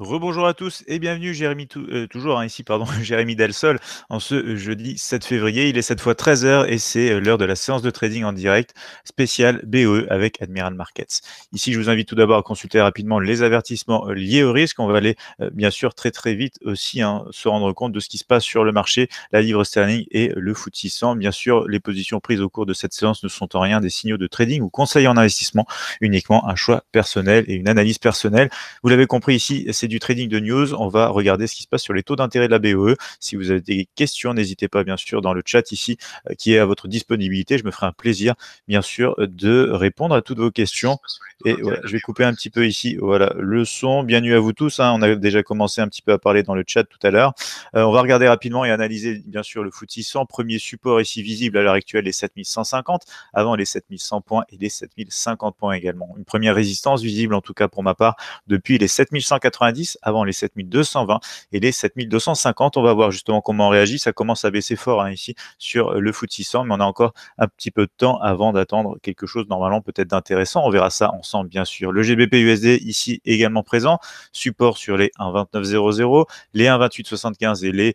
Rebonjour à tous et bienvenue, Jérémy, euh, toujours hein, ici, pardon, Jérémy Delsol, en ce jeudi 7 février. Il est cette fois 13h et c'est euh, l'heure de la séance de trading en direct spécial BE avec Admiral Markets. Ici, je vous invite tout d'abord à consulter rapidement les avertissements euh, liés au risque. On va aller, bien sûr, très très vite aussi hein, se rendre compte de ce qui se passe sur le marché, la livre sterling et le foot Bien sûr, les positions prises au cours de cette séance ne sont en rien des signaux de trading ou conseils en investissement, uniquement un choix personnel et une analyse personnelle. Vous l'avez compris ici, c'est du trading de news. On va regarder ce qui se passe sur les taux d'intérêt de la BOE. E. Si vous avez des questions, n'hésitez pas, bien sûr, dans le chat ici euh, qui est à votre disponibilité. Je me ferai un plaisir, bien sûr, de répondre à toutes vos questions. Et je vais couper un petit peu ici. Voilà, le son. Bienvenue à vous tous. Hein. On a déjà commencé un petit peu à parler dans le chat tout à l'heure. Euh, on va regarder rapidement et analyser, bien sûr, le FTSE 100. Premier support ici visible à l'heure actuelle, les 7150. Avant, les 7100 points et les 7050 points également. Une première résistance visible, en tout cas pour ma part, depuis les 7190 avant les 7220 et les 7250. On va voir justement comment on réagit. Ça commence à baisser fort hein, ici sur le foot 600, mais on a encore un petit peu de temps avant d'attendre quelque chose normalement peut-être d'intéressant. On verra ça ensemble bien sûr. Le GBP USD ici également présent, support sur les 1,2900, les 1,2875 et les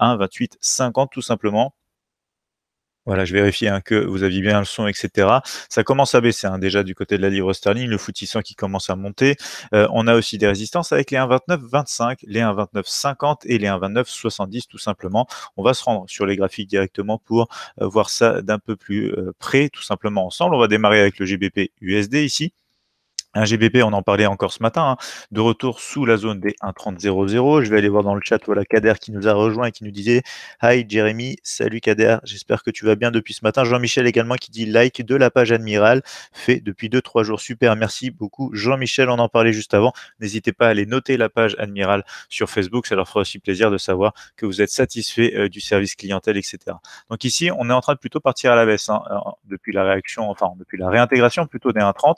1,2850 euh, tout simplement. Voilà, je vérifie un hein, que vous aviez bien le son, etc. Ça commence à baisser hein, déjà du côté de la livre sterling, le footissant qui commence à monter. Euh, on a aussi des résistances avec les 1,29,25, les 1,29,50 et les 1,29,70 tout simplement. On va se rendre sur les graphiques directement pour euh, voir ça d'un peu plus euh, près, tout simplement ensemble. On va démarrer avec le GBP USD ici. Un GBP, on en parlait encore ce matin, hein, de retour sous la zone des 1.30.00. Je vais aller voir dans le chat, voilà Kader qui nous a rejoint et qui nous disait Hi Jérémy, salut Kader, j'espère que tu vas bien depuis ce matin. Jean-Michel également qui dit like de la page Admiral, fait depuis 2-3 jours. Super, merci beaucoup Jean-Michel, on en parlait juste avant. N'hésitez pas à aller noter la page Admiral sur Facebook, ça leur fera aussi plaisir de savoir que vous êtes satisfait euh, du service clientèle, etc. Donc ici, on est en train de plutôt partir à la baisse hein, euh, depuis la réaction, enfin depuis la réintégration plutôt des 1.30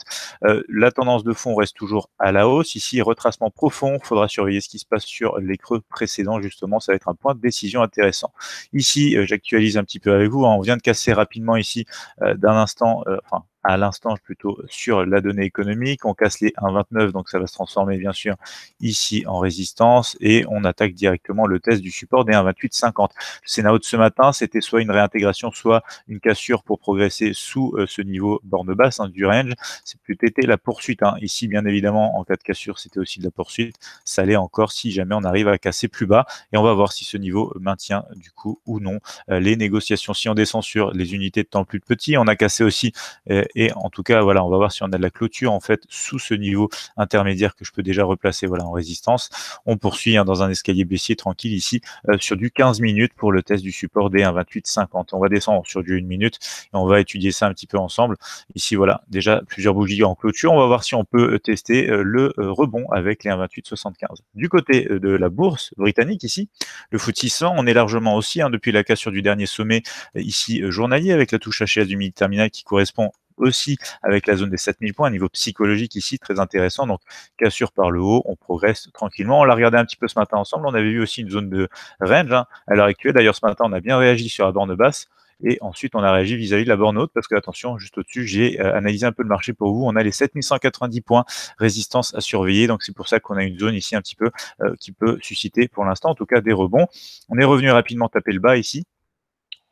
de fond reste toujours à la hausse. Ici, retracement profond, il faudra surveiller ce qui se passe sur les creux précédents, justement, ça va être un point de décision intéressant. Ici, euh, j'actualise un petit peu avec vous, hein. on vient de casser rapidement ici euh, d'un instant, euh, enfin à l'instant plutôt sur la donnée économique. On casse les 1,29, donc ça va se transformer bien sûr ici en résistance et on attaque directement le test du support des 1,2850. Le scénario de ce matin, c'était soit une réintégration, soit une cassure pour progresser sous euh, ce niveau borne basse hein, du range. C'est peut être la poursuite. Hein. Ici, bien évidemment, en cas de cassure, c'était aussi de la poursuite. Ça l'est encore si jamais on arrive à casser plus bas et on va voir si ce niveau maintient du coup ou non euh, les négociations. Si on descend sur les unités de temps plus petit, on a cassé aussi euh, et en tout cas, voilà, on va voir si on a de la clôture en fait sous ce niveau intermédiaire que je peux déjà replacer voilà en résistance. On poursuit hein, dans un escalier baissier tranquille ici euh, sur du 15 minutes pour le test du support des 1,2850. On va descendre sur du 1 minute et on va étudier ça un petit peu ensemble. Ici, voilà, déjà plusieurs bougies en clôture. On va voir si on peut euh, tester euh, le rebond avec les 1,2875. Du côté de la bourse britannique ici, le footissant on est largement aussi hein, depuis la cassure du dernier sommet ici journalier avec la touche HS du mini terminal qui correspond aussi avec la zone des 7000 points, un niveau psychologique ici très intéressant. Donc, cassure par le haut, on progresse tranquillement. On l'a regardé un petit peu ce matin ensemble. On avait vu aussi une zone de range elle hein, à l'heure actuelle. D'ailleurs, ce matin, on a bien réagi sur la borne basse. Et ensuite, on a réagi vis-à-vis de la borne haute parce que, attention, juste au-dessus, j'ai euh, analysé un peu le marché pour vous. On a les 7190 points résistance à surveiller. Donc, c'est pour ça qu'on a une zone ici un petit peu euh, qui peut susciter pour l'instant, en tout cas, des rebonds. On est revenu rapidement taper le bas ici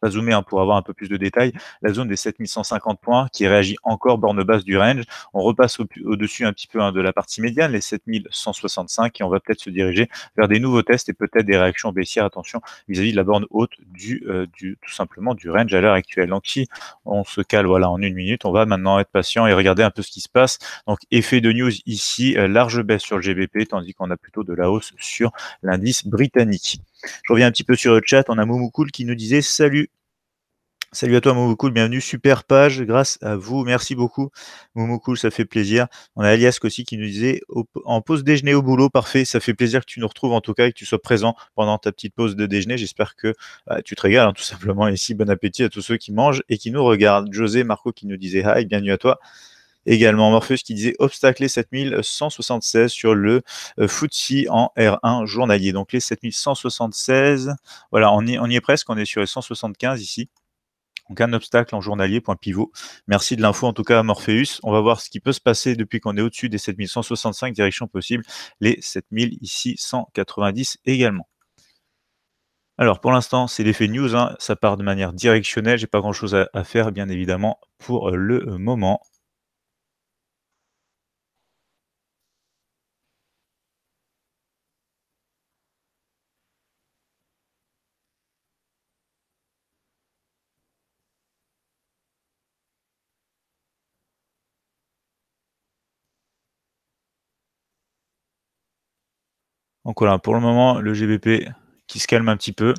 pas zoomer hein, pour avoir un peu plus de détails, la zone des 7150 points qui réagit encore borne basse du range. On repasse au-dessus un petit peu hein, de la partie médiane, les 7165, et on va peut-être se diriger vers des nouveaux tests et peut-être des réactions baissières, attention, vis-à-vis de la borne haute du, euh, du tout simplement du range à l'heure actuelle. Donc si on se cale voilà, en une minute, on va maintenant être patient et regarder un peu ce qui se passe. Donc effet de news ici, euh, large baisse sur le GBP, tandis qu'on a plutôt de la hausse sur l'indice britannique. Je reviens un petit peu sur le chat. On a Moumoukoul qui nous disait Salut. Salut à toi Moumoukoul, bienvenue. Super page, grâce à vous. Merci beaucoup. Moumoukoul, ça fait plaisir. On a Alias aussi qui nous disait en pause déjeuner au boulot, parfait. Ça fait plaisir que tu nous retrouves en tout cas et que tu sois présent pendant ta petite pause de déjeuner. J'espère que bah, tu te régales hein, tout simplement ici. Bon appétit à tous ceux qui mangent et qui nous regardent. José Marco qui nous disait hi, bienvenue à toi. Également, Morpheus qui disait Obstacle les 7176 sur le euh, FTSE en R1 journalier. Donc les 7176, voilà, on y, est presque, on est sur les 175 ici. Donc un obstacle en journalier, point pivot. Merci de l'info en tout cas à Morpheus. On va voir ce qui peut se passer depuis qu'on est au-dessus des 7165 directions possibles, les 7000 ici 190 également. Alors pour l'instant, c'est l'effet news, hein. ça part de manière directionnelle, j'ai pas grand chose à faire bien évidemment pour le moment. Donc voilà, pour le moment, le GBP qui se calme un petit peu.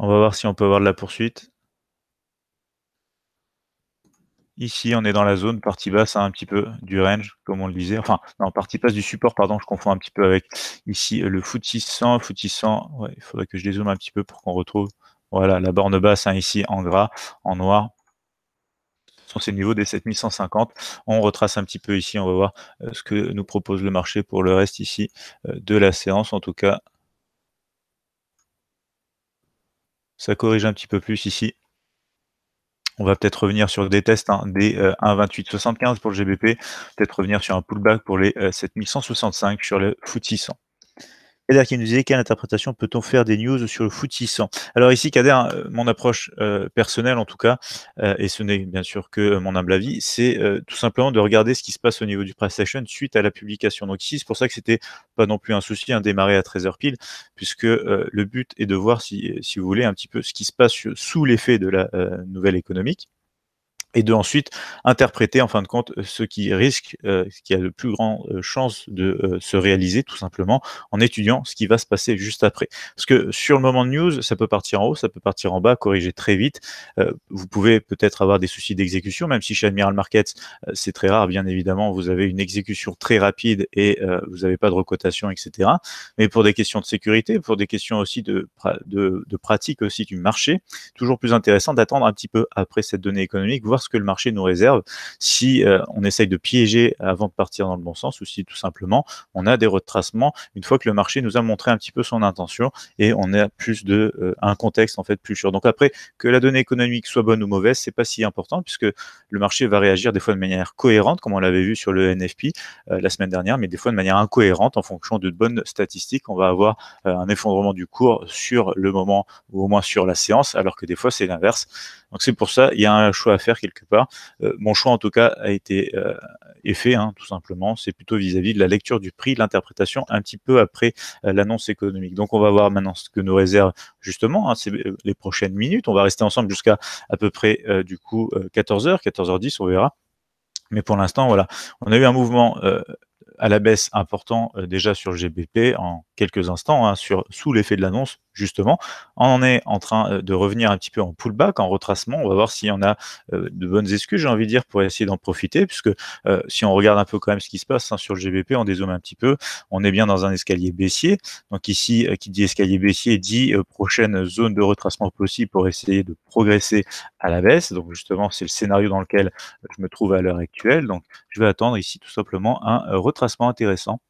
On va voir si on peut avoir de la poursuite. Ici, on est dans la zone partie basse, hein, un petit peu du range, comme on le disait. Enfin, non, partie basse du support, pardon, je confonds un petit peu avec ici le foot 600. il faudrait que je dézoome un petit peu pour qu'on retrouve. Voilà, la borne basse, hein, ici, en gras, en noir c'est le niveau des 7150. On retrace un petit peu ici, on va voir euh, ce que nous propose le marché pour le reste ici euh, de la séance. En tout cas, ça corrige un petit peu plus ici. On va peut-être revenir sur des tests hein, des 1,2875 euh, pour le GBP, peut-être revenir sur un pullback pour les 7165 sur le FTSE 100. Kader qui nous disait quelle interprétation peut-on faire des news sur le footissant. Alors ici, Kader, hein, euh, mon approche euh, personnelle en tout cas, euh, et ce n'est bien sûr que mon humble avis, c'est tout simplement de regarder ce qui se passe au niveau du prestation suite à la publication. Donc ici, c'est pour ça que c'était pas non plus un souci un hein, démarrer à 13h pile, puisque le but est de voir si, si vous voulez un petit peu ce qui se passe sous l'effet de la nouvelle économique et de ensuite interpréter en fin de compte ce qui risque, euh, ce qui a le plus grand euh, chance de euh, se réaliser tout simplement en étudiant ce qui va se passer juste après. Parce que sur le moment de news, ça peut partir en haut, ça peut partir en bas, corriger très vite. vous pouvez peut-être avoir des soucis d'exécution, même si chez Admiral Markets, c'est très rare, bien évidemment, vous avez une exécution très rapide et vous n'avez pas de recotation, etc. Mais pour des questions de sécurité, pour des questions aussi de, de, de pratique aussi du marché, toujours plus intéressant d'attendre un petit peu après cette donnée économique, voir que le marché nous réserve si euh, on essaye de piéger avant de partir dans le bon sens ou si tout simplement on a des retracements une fois que le marché nous a montré un petit peu son intention et on a plus de euh, un contexte en fait plus sûr. Donc après que la donnée économique soit bonne ou mauvaise, c'est pas si important puisque le marché va réagir des fois de manière cohérente comme on l'avait vu sur le NFP euh, la semaine dernière, mais des fois de manière incohérente en fonction de bonnes statistiques, on va avoir un effondrement du cours sur le moment ou au moins sur la séance alors que des fois c'est l'inverse. Donc c'est pour ça il y a un choix à faire part. Euh, mon choix, en tout cas, a été effet, euh, fait, hein, tout simplement. C'est plutôt vis-à-vis de la lecture du prix, de l'interprétation, un petit peu après euh, l'annonce économique. Donc, on va voir maintenant ce que nous réserve justement hein, C'est les prochaines minutes. On va rester ensemble jusqu'à à peu près du coup 14h, 14h10, on verra. Mais pour l'instant, voilà, on a eu un mouvement à la baisse important déjà sur le GBP en quelques instants, hein, sur, sous l'effet de l'annonce justement. On est en train euh, de revenir un petit peu en pullback, en retracement. On va voir s'il y en a euh, de bonnes excuses, j'ai envie de dire, pour essayer d'en profiter, puisque euh, si on regarde un peu quand même ce qui se passe hein, sur le GBP, on dézoome un petit peu. On est bien dans un escalier baissier. Donc ici, qui dit escalier baissier dit prochaine zone de retracement possible pour essayer de progresser à la baisse. Donc justement, c'est le scénario dans lequel je me trouve à l'heure actuelle. Donc je vais attendre ici tout simplement un retracement intéressant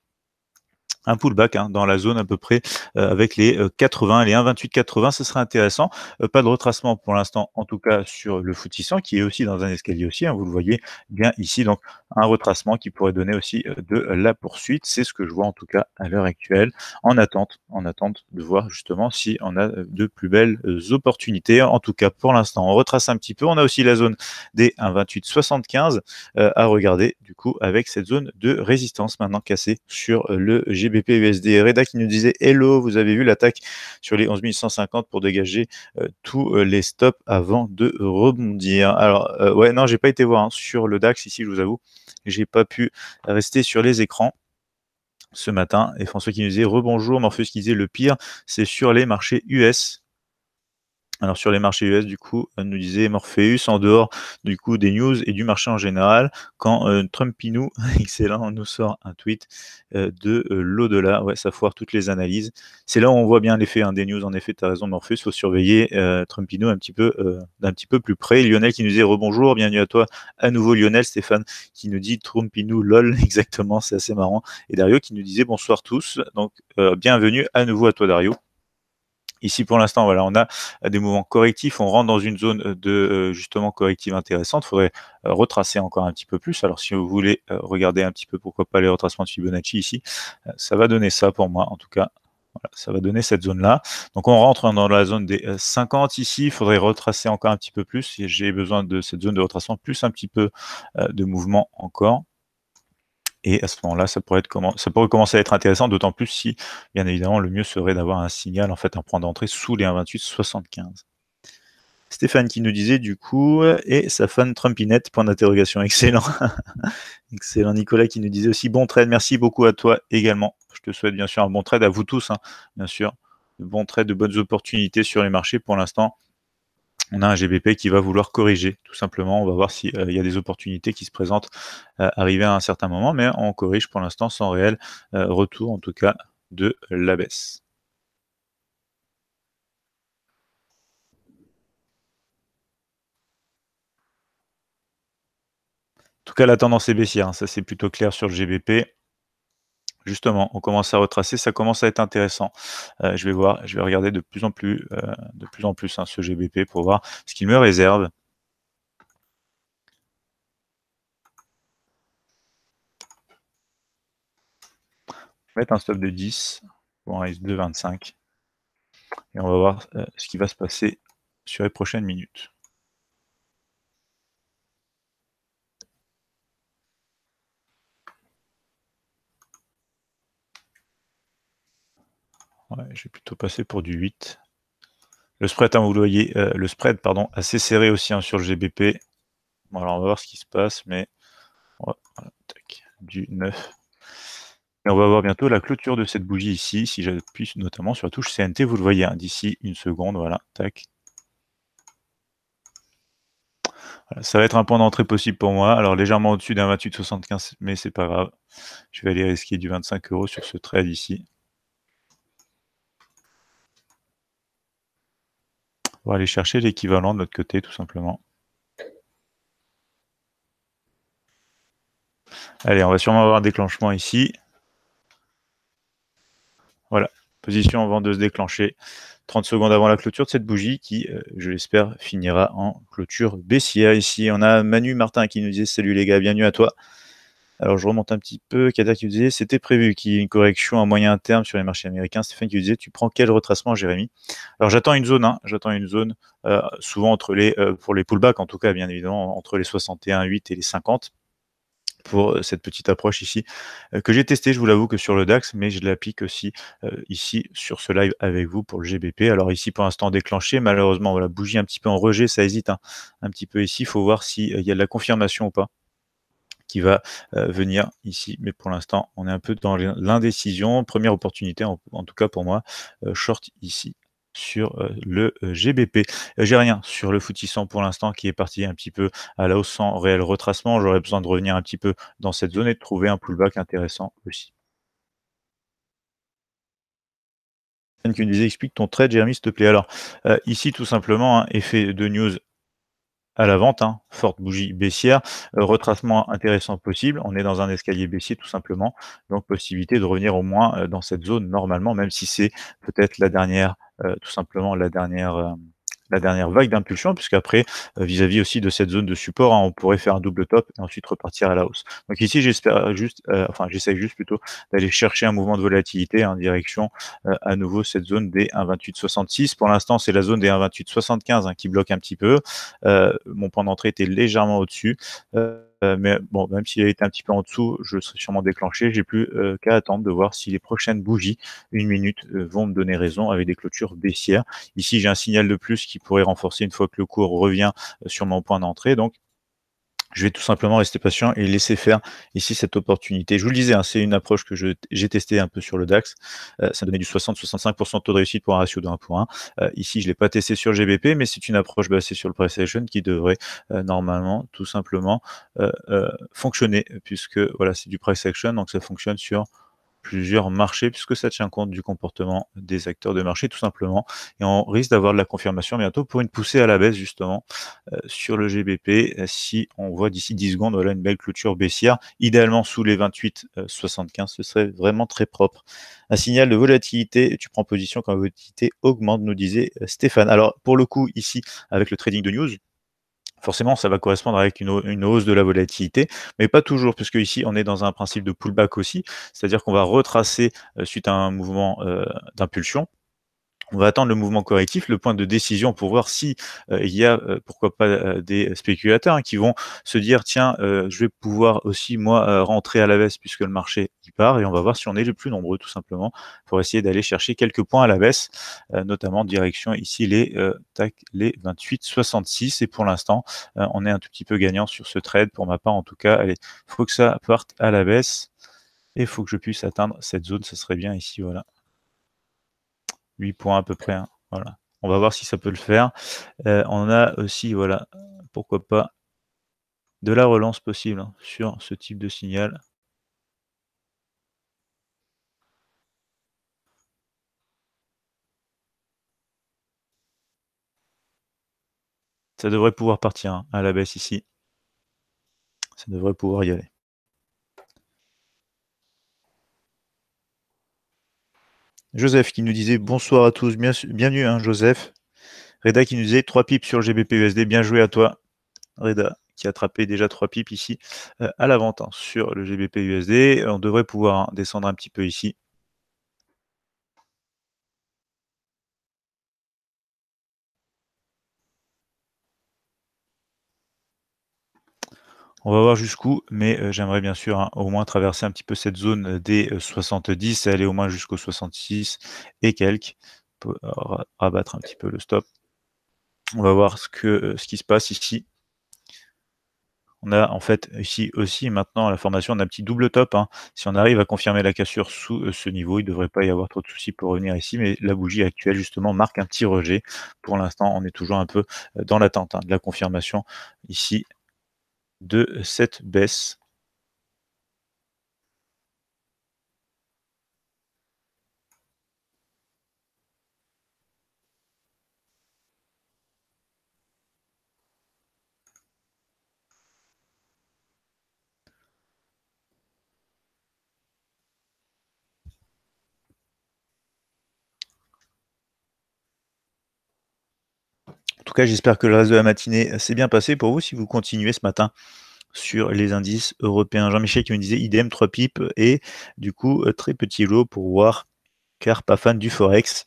un pullback hein, dans la zone à peu près euh, avec les 80, euh, les 1,28-80, ce serait intéressant. Euh, pas de retracement pour l'instant, en tout cas sur le foutissant qui est aussi dans un escalier aussi, hein, vous le voyez bien ici. Donc un retracement qui pourrait donner aussi de la poursuite. C'est ce que je vois en tout cas à l'heure actuelle, en attente, en attente de voir justement si on a de plus belles opportunités. En tout cas, pour l'instant, on retrace un petit peu. On a aussi la zone des 1,28-75 à regarder du coup avec cette zone de résistance maintenant cassée sur le GB. BP USD. Reda qui nous disait Hello, vous avez vu l'attaque sur les 11 150 pour dégager euh, tous euh, les stops avant de rebondir. Alors, euh, ouais, non, j'ai pas été voir hein, sur le DAX ici, je vous avoue. J'ai pas pu rester sur les écrans ce matin. Et François qui nous disait Rebonjour, Morpheus qui disait Le pire, c'est sur les marchés US. Alors sur les marchés US, du coup, euh, nous disait Morpheus, en dehors du coup des news et du marché en général, quand euh, Trumpinou, excellent, nous sort un tweet euh, de euh, l'au-delà, ouais, ça foire toutes les analyses. C'est là où on voit bien l'effet hein, des news, en effet, tu as raison Morpheus, il faut surveiller Trumpinou un petit peu d'un petit peu plus près. Lionel qui nous dit rebonjour, bienvenue à toi à nouveau Lionel, Stéphane qui nous dit Trumpinou, lol, exactement, c'est assez marrant. Et Dario qui nous disait bonsoir tous, donc bienvenue à nouveau à toi Dario. Ici, pour l'instant, voilà, on a euh, des mouvements correctifs. On rentre dans une zone euh, de euh, justement corrective intéressante. Il faudrait retracer encore un petit peu plus. Alors, si vous voulez regarder un petit peu, pourquoi pas les retracements de Fibonacci ici, ça va donner ça pour moi, en tout cas. ça va donner cette zone-là. Donc on rentre hein, dans la zone des 50 ici. Il faudrait retracer encore un petit peu plus. J'ai besoin de cette zone de retracement, plus un petit peu de mouvement encore. Et à ce moment-là, ça pourrait, commencer à être intéressant, d'autant plus si, bien évidemment, le mieux serait d'avoir un signal, en fait, un point d'entrée sous les 1,28,75. Stéphane qui nous disait du coup, et sa fan Trumpinette, point d'interrogation, excellent. excellent. Nicolas qui nous disait aussi bon trade, merci beaucoup à toi également. Je te souhaite bien sûr un bon trade à vous tous, hein. bien sûr. De bons trades, de bonnes opportunités sur les marchés. Pour l'instant, on a un GBP qui va vouloir corriger, tout simplement. On va voir s'il euh, y a des opportunités qui se présentent euh, arriver à un certain moment, mais on corrige pour l'instant sans réel euh, retour, en tout cas, de la baisse. En tout cas, la tendance est baissière, hein. ça c'est plutôt clair sur le GBP. Justement, on commence à retracer, ça commence à être intéressant. Euh, je vais voir, je vais regarder de plus en plus, euh, de plus en plus hein, ce GBP pour voir ce qu'il me réserve. Je vais mettre un stop de 10 pour un S2 25. Et on va voir euh, ce qui va se passer sur les prochaines minutes. je vais plutôt passer pour du 8. Le spread, hein, vous vous voyez, euh, le spread pardon, assez serré aussi hein, sur le GBP. Bon, on va voir ce qui se passe, mais oh, du 9. on va voir bientôt la clôture de cette bougie ici. Si j'appuie notamment sur la touche CNT, vous le voyez hein, d'ici une seconde. Voilà, tac. ça va être un point d'entrée possible pour moi. Alors légèrement au-dessus d'un 28,75, mais c'est pas grave. Je vais aller risquer du 25 euros sur ce trade ici. On va aller chercher l'équivalent de notre côté, tout simplement. Allez, on va sûrement avoir un déclenchement ici. Voilà, position avant de se déclencher 30 secondes avant la clôture de cette bougie qui, euh, je l'espère, finira en clôture baissière. Ici, on a Manu Martin qui nous disait « Salut les gars, bienvenue à toi ». Alors je remonte un petit peu. Kader qui disait c'était prévu qu'il y ait une correction à moyen terme sur les marchés américains. Stéphane qui disait tu prends quel retracement, Jérémy Alors j'attends une zone, hein, j'attends une zone euh, souvent entre les euh, pour les pullbacks en tout cas bien évidemment entre les 61,8 et les 50 pour euh, cette petite approche ici que j'ai testée, je vous l'avoue que sur le DAX, mais je l'applique aussi ici sur ce live avec vous pour le GBP. Alors ici pour l'instant déclenché, malheureusement voilà bougie un petit peu en rejet, ça hésite hein, un petit peu ici, il faut voir s'il y a de la confirmation ou pas qui va euh, venir ici. Mais pour l'instant, on est un peu dans l'indécision. Première opportunité, en, tout cas pour moi, euh, short ici sur euh, le GBP. J'ai rien sur le footissant pour l'instant qui est parti un petit peu à la hausse sans réel retracement. J'aurais besoin de revenir un petit peu dans cette zone et de trouver un pullback intéressant aussi. qui me explique ton trade, Jérémy, s'il te plaît. Alors, ici, tout simplement, hein, effet de news à la vente, hein, forte bougie baissière, euh, retracement intéressant possible, on est dans un escalier baissier tout simplement, donc possibilité de revenir au moins euh, dans cette zone normalement, même si c'est peut-être la dernière, euh, tout simplement la dernière dernière vague d'impulsion, après, euh, vis-à-vis aussi de cette zone de support, hein, on pourrait faire un double top et ensuite repartir à la hausse. Donc ici, j'espère juste, euh, enfin, j'essaie juste plutôt d'aller chercher un mouvement de volatilité en direction euh, à nouveau cette zone des 1,2866. Pour l'instant, c'est la zone des 1,2875 hein, qui bloque un petit peu. mon point d'entrée était légèrement au-dessus. Euh, mais bon, même s'il été un petit peu en dessous, je serais sûrement déclenché. J'ai plus euh, qu'à attendre de voir si les prochaines bougies, une minute, euh, vont me donner raison avec des clôtures baissières. Ici, j'ai un signal de plus qui pourrait renforcer une fois que le cours revient sur mon point d'entrée. Donc, je vais tout simplement rester patient et laisser faire ici cette opportunité. Je vous le disais, hein, c'est une approche que j'ai testée un peu sur le DAX. Euh, ça donnait du 60-65% de taux de réussite pour un ratio de 1.1. Euh, ici, je ne l'ai pas testé sur GBP, mais c'est une approche basée sur le price action qui devrait euh, normalement tout simplement fonctionner, puisque voilà, c'est du price action, donc ça fonctionne sur plusieurs marchés, puisque ça tient compte du comportement des acteurs de marché, tout simplement. Et on risque d'avoir de la confirmation bientôt pour une poussée à la baisse, justement, euh, sur le GBP. Euh, si on voit d'ici 10 secondes, voilà une belle clôture baissière, idéalement sous les 28,75, euh, ce serait vraiment très propre. Un signal de volatilité, tu prends position quand la volatilité augmente, nous disait Stéphane. Alors, pour le coup, ici, avec le trading de news, forcément, ça va correspondre avec une, hausse de la volatilité, mais pas toujours, puisque ici, on est dans un principe de pullback aussi, c'est-à-dire qu'on va retracer euh, suite à un mouvement euh, d'impulsion on va attendre le mouvement correctif, le point de décision pour voir si euh, il y a, euh, pourquoi pas, euh, des spéculateurs hein, qui vont se dire tiens, je vais pouvoir aussi moi rentrer à la baisse puisque le marché y part et on va voir si on est le plus nombreux tout simplement pour essayer d'aller chercher quelques points à la baisse, notamment direction ici les tac les 28,66 et pour l'instant on est un tout petit peu gagnant sur ce trade pour ma part en tout cas. Allez, faut que ça parte à la baisse et faut que je puisse atteindre cette zone, ce serait bien ici voilà. 8 points à peu près. Hein. Voilà. On va voir si ça peut le faire. Euh, on a aussi, voilà, pourquoi pas, de la relance possible hein, sur ce type de signal. Ça devrait pouvoir partir hein, à la baisse ici. Ça devrait pouvoir y aller. Joseph qui nous disait bonsoir à tous, bienvenue hein, Joseph. Reda qui nous disait 3 pipes sur GBPUSD, bien joué à toi. Reda qui a attrapé déjà 3 pipes ici euh, à la vente hein, sur le GBPUSD. On devrait pouvoir hein, descendre un petit peu ici. On va voir jusqu'où, mais euh, j'aimerais bien sûr hein, au moins traverser un petit peu cette zone euh, des 70 euh, et aller au moins jusqu'au 66 et quelques. Pour rabattre un petit peu le stop. On va voir ce, que, ce qui se passe ici. On a en fait ici aussi maintenant la formation d'un petit double top. Hein. Si on arrive à confirmer la cassure sous ce niveau, il ne devrait pas y avoir trop de soucis pour revenir ici, mais la bougie actuelle justement marque un petit rejet. Pour l'instant, on est toujours un peu dans l'attente hein, de la confirmation ici de cette baisse En tout cas, j'espère que le reste de la matinée euh, s'est bien passé pour vous si vous continuez ce matin sur les indices européens. Jean-Michel qui me disait idem, trois pipes et du coup, euh, très petit lot pour voir, car pas fan du Forex.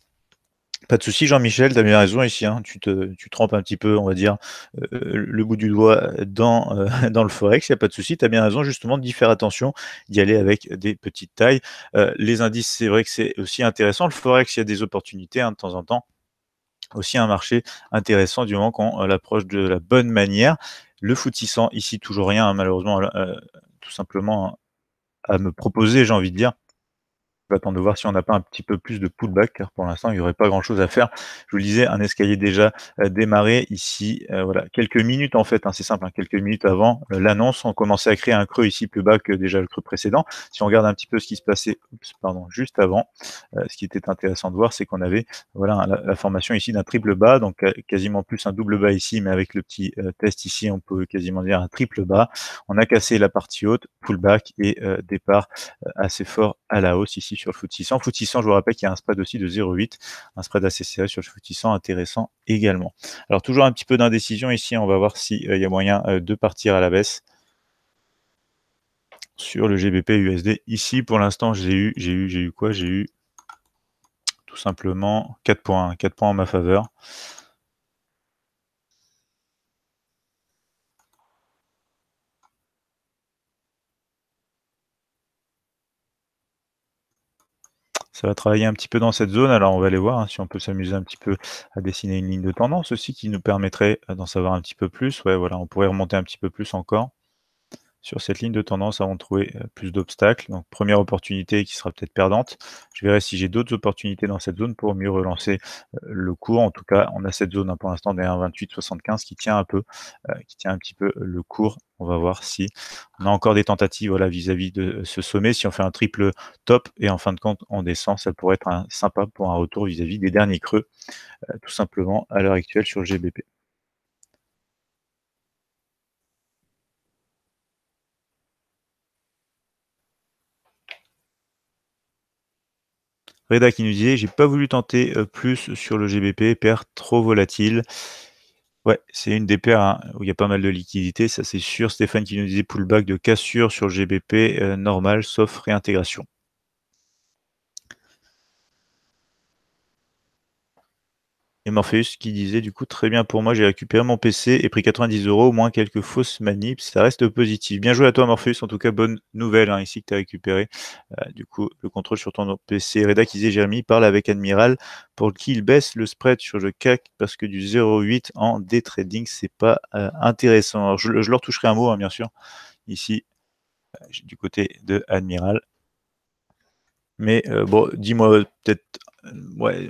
Pas de souci, Jean-Michel, tu as bien raison ici. Hein. tu, te, tu trempes un petit peu, on va dire, euh, le bout du doigt dans, dans le forex. Il n'y a pas de souci. Tu as bien raison, justement, d'y faire attention, d'y aller avec des petites tailles. les indices, c'est vrai que c'est aussi intéressant. Le forex, il y a des opportunités hein, de temps en temps aussi un marché intéressant du moment qu'on euh, l'approche de la bonne manière. Le foutissant ici, toujours rien, hein, malheureusement, euh, euh, tout simplement hein, à me proposer, j'ai envie de dire. On va attendre de voir si on n'a pas un petit peu plus de pullback, car pour l'instant, il n'y aurait pas grand-chose à faire. Je vous le disais, un escalier déjà euh, démarré ici. Euh, voilà, quelques minutes en fait, hein, c'est simple, hein, quelques minutes avant euh, l'annonce, on commençait à créer un creux ici plus bas que déjà le creux précédent. Si on regarde un petit peu ce qui se passait, pardon, juste avant, ce qui était intéressant de voir, c'est qu'on avait voilà la, formation ici d'un triple bas, donc quasiment plus un double bas ici, mais avec le petit test ici, on peut quasiment dire un triple bas. On a cassé la partie haute, pullback et départ assez fort à la hausse ici sur le foot 600. foot 600, je vous rappelle qu'il y a un spread aussi de 0,8, un spread assez serré sur le foot 600 intéressant également. Alors toujours un petit peu d'indécision ici, on va voir s'il euh, il y a moyen euh, de partir à la baisse sur le GBP USD. Ici, pour l'instant, j'ai eu, j'ai eu, j'ai eu quoi J'ai eu tout simplement 4 points, 4 points en ma faveur. ça va travailler un petit peu dans cette zone. Alors on va aller voir hein, si on peut s'amuser un petit peu à dessiner une ligne de tendance aussi qui nous permettrait euh, d'en savoir un petit peu plus. Ouais, voilà, on pourrait remonter un petit peu plus encore sur cette ligne de tendance avant en trouver euh, plus d'obstacles. Donc première opportunité qui sera peut-être perdante. Je verrai si j'ai d'autres opportunités dans cette zone pour mieux relancer euh, le cours. En tout cas, on a cette zone hein, pour l'instant des 1,2875 qui tient un peu, euh, qui tient un petit peu le cours. On va voir si on a encore des tentatives vis-à-vis de ce sommet. Si on fait un triple top et en fin de compte on descend, ça pourrait être un, sympa pour un retour vis-à-vis -vis des derniers creux, tout simplement à l'heure actuelle sur le GBP. Reda qui nous disait j'ai pas voulu tenter euh, plus sur le GBP, paire trop volatile. Ouais, c'est une des paires hein, où il y a pas mal de liquidité, ça c'est sûr. Stéphane qui nous disait pullback de cassure sur le GBP euh, normal, sauf réintégration. Et Morpheus qui disait du coup très bien pour moi, j'ai récupéré mon PC et pris 90 euros, au moins quelques fausses manips, ça reste positif. Bien joué à toi Morpheus, en tout cas bonne nouvelle hein, ici que tu as récupéré. Euh, du coup, le contrôle sur ton PC. Reda qui disait Jérémy parle avec Admiral pour qu'il baisse le spread sur le CAC parce que du 0,8 en day trading, c'est pas euh, intéressant. Alors, je, leur toucherai un mot hein, bien sûr ici euh, du côté de Admiral. Mais bon, dis-moi peut-être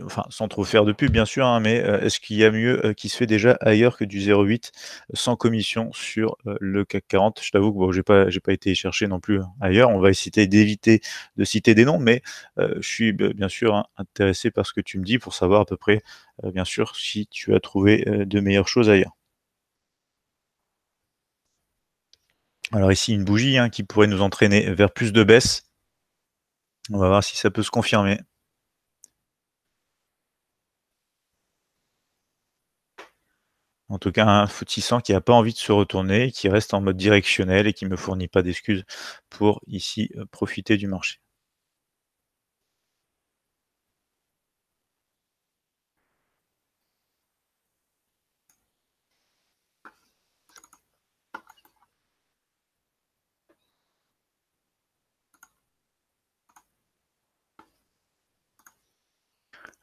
enfin, sans trop faire de pub, bien sûr, hein, mais est-ce qu'il y a mieux qui se fait déjà ailleurs que du 0,8 sans commission sur le CAC 40 Je t'avoue que je n'ai pas, pas été chercher non plus hein, ailleurs. On va essayer d'éviter de citer des noms, mais je suis bien sûr hein, intéressé par ce que tu me dis pour savoir à peu près, bien sûr, si tu as trouvé de meilleures choses ailleurs. Alors ici, une bougie qui pourrait nous entraîner vers plus de baisse. On va voir si ça peut se confirmer. En tout cas, un footissant qui n'a pas envie de se retourner, qui reste en mode directionnel et qui ne me fournit pas d'excuses pour ici euh, profiter du marché.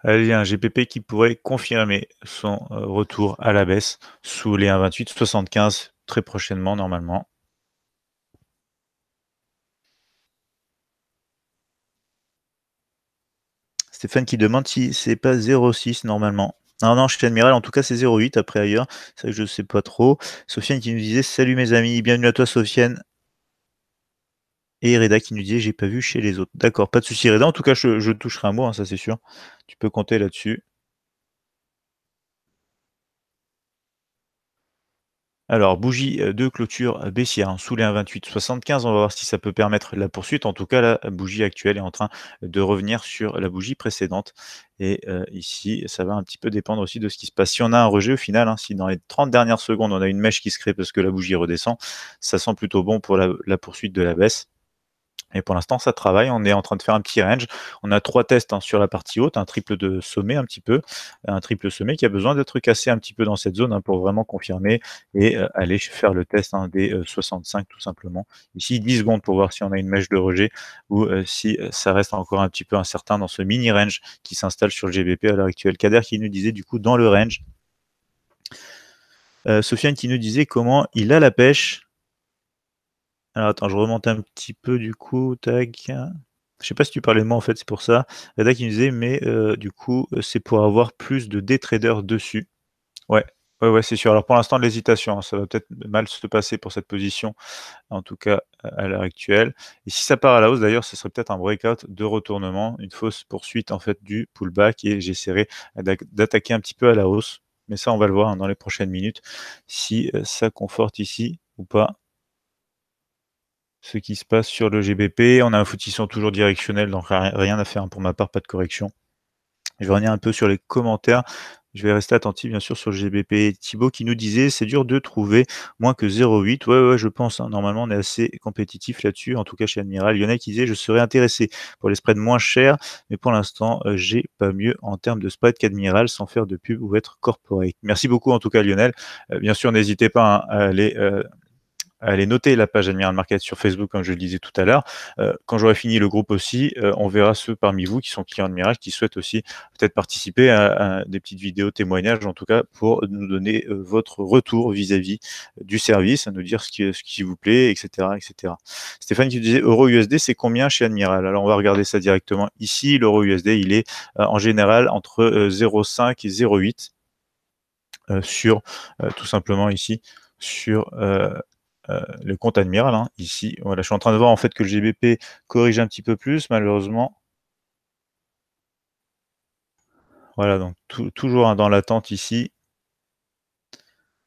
il y un GPP qui pourrait confirmer son euh, retour à la baisse sous les 1,28, 75 très prochainement normalement. Stéphane qui demande si c'est pas 0,6 normalement. Non, non, je suis Admiral, en tout cas, c'est 0,8 après ailleurs. Ça, je ne sais pas trop. Sofiane qui nous disait Salut mes amis, bienvenue à toi, Sofiane. Et Reda qui nous disait j'ai pas vu chez les autres. D'accord, pas de souci Reda. En tout cas, je, je toucherai un mot, hein, ça c'est sûr. Tu peux compter là-dessus. Alors, bougie euh, de clôture euh, baissière en hein, sous les 1,2875. On va voir si ça peut permettre la poursuite. En tout cas, la bougie actuelle est en train de revenir sur la bougie précédente. Et euh, ici, ça va un petit peu dépendre aussi de ce qui se passe. Si on a un rejet au final, hein, si dans les 30 dernières secondes, on a une mèche qui se crée parce que la bougie redescend, ça sent plutôt bon pour la poursuite de la baisse. Et pour l'instant, ça travaille. On est en train de faire un petit range. On a trois tests hein, sur la partie haute, un triple de sommet un petit peu, un triple sommet qui a besoin d'être cassé un petit peu dans cette zone hein, pour vraiment confirmer et euh, aller faire le test hein, des 65 euh, tout simplement. Ici, 10 secondes pour voir si on a une mèche de rejet ou euh, si ça reste encore un petit peu incertain dans ce mini range qui s'installe sur le GBP à l'heure actuelle. Kader qui nous disait du coup dans le range. Sofiane qui nous disait comment il a la pêche alors attends, je remonte un petit peu du coup, Tag, Je sais pas si tu parlais de moi en fait, c'est pour ça. Ada qui me disait, mais euh, du coup, euh, c'est pour avoir plus de day traders dessus. Ouais, ouais, ouais, c'est sûr. Alors pour l'instant, de l'hésitation, hein. ça va peut-être mal se passer pour cette position, en tout cas à l'heure actuelle. Et si ça part à la hausse, d'ailleurs, ce serait peut-être un breakout de retournement, une fausse poursuite en fait du pullback. Et j'essaierai d'attaquer un petit peu à la hausse. Mais ça, on va le voir hein, dans les prochaines minutes si euh, ça conforte ici ou pas ce qui se passe sur le GBP. On a un footissant toujours directionnel, donc rien à faire pour ma part, pas de correction. Je vais revenir un peu sur les commentaires. Je vais rester attentif, bien sûr, sur le GBP. Thibaut qui nous disait, c'est dur de trouver moins que 0,8. Ouais, ouais, je pense. Hein. Normalement, on est assez compétitif là-dessus, en tout cas chez Admiral. Lionel qui disait, je serais intéressé pour les spreads moins chers, mais pour l'instant, euh, j'ai pas mieux en termes de spread qu'Admiral sans faire de pub ou être corporate. Merci beaucoup, en tout cas, Lionel. Euh, bien sûr, n'hésitez pas hein, à aller euh, allez noter la page Admiral Market sur Facebook, comme je le disais tout à l'heure. Euh, quand j'aurai fini le groupe aussi, euh, on verra ceux parmi vous qui sont clients Admiral qui souhaitent aussi peut-être participer à, des petites vidéos témoignages, en tout cas, pour nous donner euh, votre retour vis-à-vis du service, à nous dire ce qui, vous plaît, etc., etc. Stéphane qui disait Euro USD, c'est combien chez Admiral Alors, on va regarder ça directement ici. L'Euro USD, il est en général entre 0,5 et 0,8 sur tout simplement ici sur euh, le compte admiral hein, ici. Voilà, je suis en train de voir en fait que le GBP corrige un petit peu plus, malheureusement. Voilà, donc toujours hein, dans l'attente ici.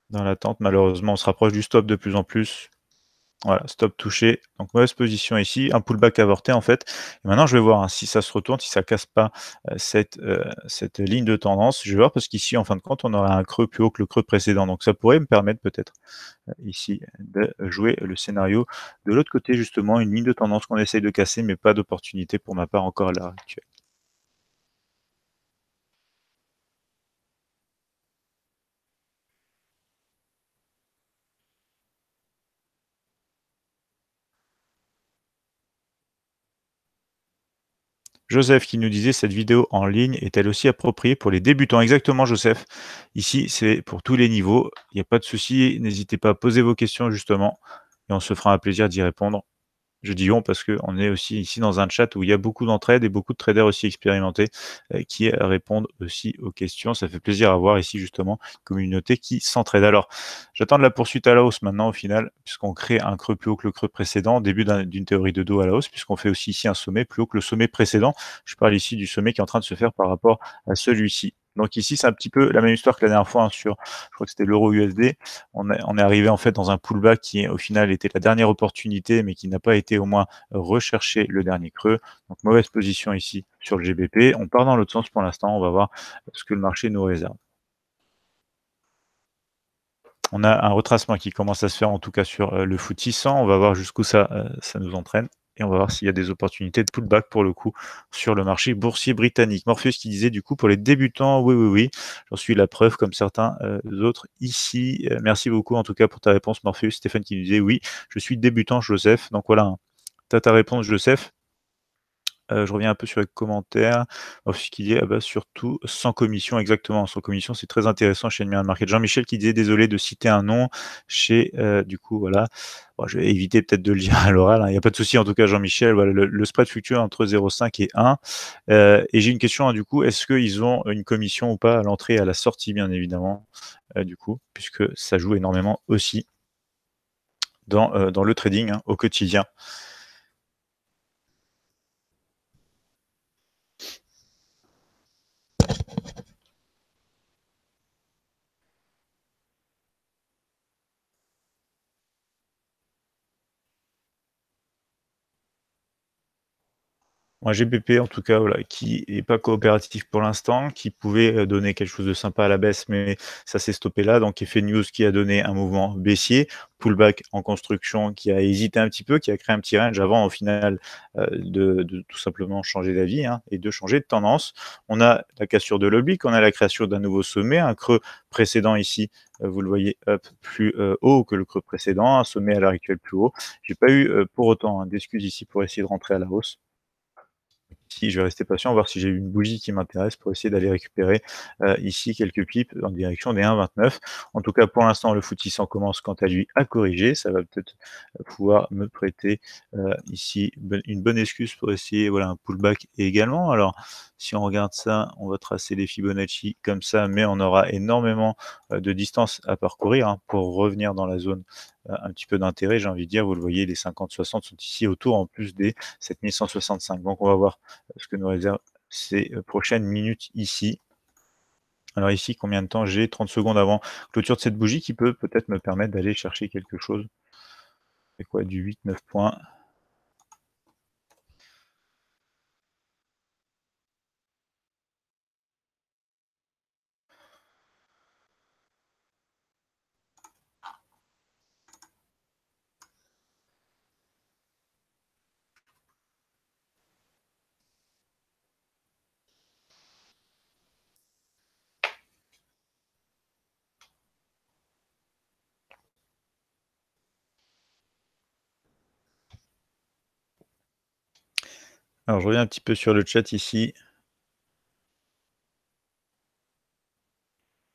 Dans l'attente, malheureusement, on se rapproche du stop de plus en plus. Voilà, stop touché. Donc mauvaise position ici, un pullback avorté en fait. Et maintenant, je vais voir hein, si ça se retourne, si ça casse pas euh, cette, euh, cette ligne de tendance. Je vais voir parce qu'ici, en fin de compte, on aura un creux plus haut que le creux précédent. Donc ça pourrait me permettre peut-être euh, ici de jouer le scénario de l'autre côté, justement, une ligne de tendance qu'on essaye de casser, mais pas d'opportunité pour ma part encore à l'heure actuelle. Joseph qui nous disait cette vidéo en ligne est-elle aussi appropriée pour les débutants Exactement, Joseph. Ici, c'est pour tous les niveaux. Il n'y a pas de souci. N'hésitez pas à poser vos questions justement et on se fera un plaisir d'y répondre. Je dis on parce qu'on est aussi ici dans un chat où il y a beaucoup d'entraide et beaucoup de traders aussi expérimentés euh, qui répondent aussi aux questions. Ça fait plaisir à voir ici justement une communauté qui s'entraide. Alors, j'attends de la poursuite à la hausse maintenant au final, puisqu'on crée un creux plus haut que le creux précédent, début d'une théorie de dos à la hausse, puisqu'on fait aussi ici un sommet plus haut que le sommet précédent. Je parle ici du sommet qui est en train de se faire par rapport à celui-ci. Donc ici, c'est un petit peu la même histoire que la dernière fois hein, sur, je crois que c'était l'euro USD. On, est arrivé en fait dans un pullback qui au final était la dernière opportunité, mais qui n'a pas été au moins recherché le dernier creux. Donc mauvaise position ici sur le GBP. On part dans l'autre sens pour l'instant. On va voir ce que le marché nous réserve. On a un retracement qui commence à se faire en tout cas sur euh, le footy 100. On va voir jusqu'où ça, euh, ça nous entraîne et on va voir s'il y a des opportunités de pullback pour le coup sur le marché boursier britannique. Morpheus qui disait du coup pour les débutants, oui, oui, oui, j'en suis la preuve comme certains euh, autres ici. Euh, merci beaucoup en tout cas pour ta réponse Morpheus. Stéphane qui disait oui, je suis débutant Joseph. Donc voilà, hein. as ta réponse Joseph je reviens un peu sur les commentaires. ce qui dit, ah bah, surtout sans commission, exactement. Sans commission, c'est très intéressant chez Admiral Market. Jean-Michel qui disait, désolé de citer un nom chez, du coup, voilà. je vais éviter peut-être de le dire à l'oral. Hein, il n'y a pas de souci, en tout cas, Jean-Michel. Voilà, le, spread futur entre 0,5 et 1. et j'ai une question, hein, du coup, est-ce qu'ils ont une commission ou pas à l'entrée et à la sortie, bien évidemment, du coup, puisque ça joue énormément aussi dans, le trading hein, au quotidien. un GPP, en tout cas, qui n'est pas coopératif pour l'instant, qui pouvait euh, donner quelque chose de sympa à la baisse, mais ça s'est stoppé là. Donc effet news qui a donné un mouvement baissier, pullback en construction qui a hésité un petit peu, qui a créé un petit range avant au final euh, de, tout simplement changer d'avis hein, et de changer de tendance. On a la cassure de l'oblique, on a la création d'un nouveau sommet, un creux précédent ici, euh, vous le voyez plus haut que le creux précédent, un sommet à l'heure actuelle plus haut. J'ai pas eu pour autant hein, d'excuses ici pour essayer de rentrer à la hausse. Je vais rester patient, voir si j'ai une bougie qui m'intéresse pour essayer d'aller récupérer euh, ici quelques pipes en direction des 1,29. En tout cas, pour l'instant, le s'en commence quant à lui à corriger. Ça va peut-être pouvoir me prêter euh, ici une bonne excuse pour essayer voilà, un pullback également. Alors, si on regarde ça, on va tracer les Fibonacci comme ça, mais on aura énormément euh, de distance à parcourir hein, pour revenir dans la zone euh, un petit peu d'intérêt, j'ai envie de dire. Vous le voyez, les 50-60 sont ici autour en plus des 7165. Donc on va voir ce que nous réservent ces euh, prochaines minutes ici. Alors ici, combien de temps j'ai 30 secondes avant clôture de cette bougie qui peut peut-être me permettre d'aller chercher quelque chose. C'est quoi Du 8-9 points Alors, je reviens un petit peu sur le chat ici.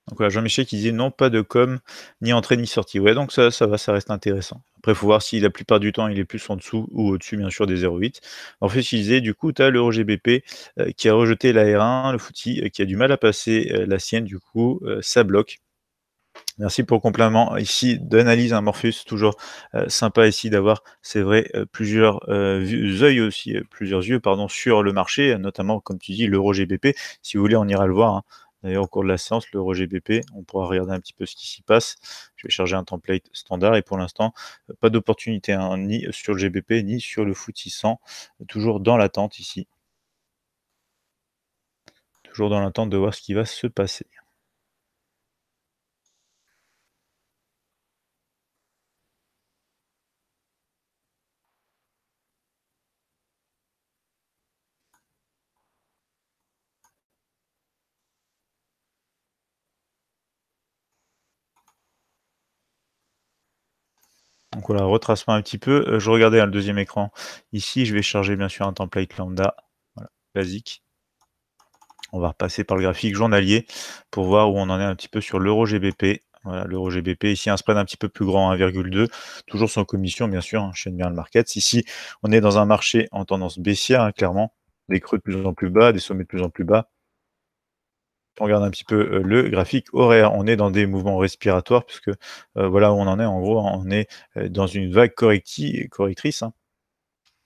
Donc voilà, Jean-Michel qui disait non, pas de com, ni entrée ni sortie. Ouais, donc ça, ça va, ça reste intéressant. Après, il faut voir si la plupart du temps, il est plus en dessous ou au-dessus, bien sûr, des 0,8. En fait, il disait, du coup, tu as le GBP euh, qui a rejeté la R1, le footy, euh, qui a du mal à passer euh, la sienne, du coup, ça bloque. Merci pour le complément ici d'analyse, un toujours euh, sympa ici d'avoir, c'est vrai, euh, plusieurs yeux aussi, euh, plusieurs yeux pardon, sur le marché, notamment comme tu dis l'euro GBP. Si vous voulez, on ira le voir. Hein. D'ailleurs, au cours de la séance, l'euro GBP, on pourra regarder un petit peu ce qui s'y passe. Je vais charger un template standard et pour l'instant, pas d'opportunité hein, ni sur le GBP ni sur le foot 600, toujours dans l'attente ici. Toujours dans l'attente de voir ce qui va se passer. Donc voilà, retracement un petit peu. Euh, je regardais hein, le deuxième écran. Ici, je vais charger bien sûr un template lambda, voilà, basique. On va repasser par le graphique journalier pour voir où on en est un petit peu sur l'euro GBP. Voilà, l'euro GBP. Ici, un spread un petit peu plus grand, 1,2. Toujours sans commission, bien sûr, hein, chaîne bien le market. Ici, on est dans un marché en tendance baissière, hein, clairement. Des creux de plus en plus bas, des sommets de plus en plus bas on regarde un petit peu euh, le graphique horaire, on est dans des mouvements respiratoires, puisque euh, voilà où on en est. En gros, on est euh, dans une vague correctrice. Hein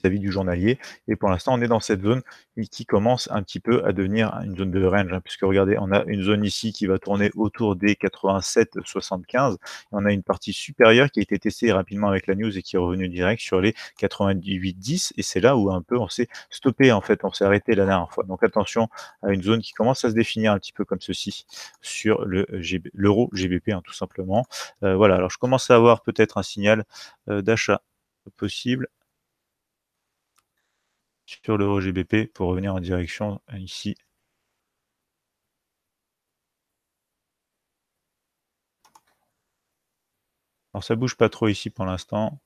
vis à du journalier. Et pour l'instant, on est dans cette zone qui commence un petit peu à devenir une zone de range, hein, puisque regardez, on a une zone ici qui va tourner autour des 87,75. On a une partie supérieure qui a été testée rapidement avec la news et qui est revenue direct sur les 98,10. Et c'est là où un peu on s'est stoppé, en fait, on s'est arrêté la dernière fois. Donc attention à une zone qui commence à se définir un petit peu comme ceci sur l'euro le GBP, hein, tout simplement. Euh, voilà, alors je commence à avoir peut-être un signal euh, d'achat possible sur le GBP pour revenir en direction euh, ici. Alors ça bouge pas trop ici pour l'instant.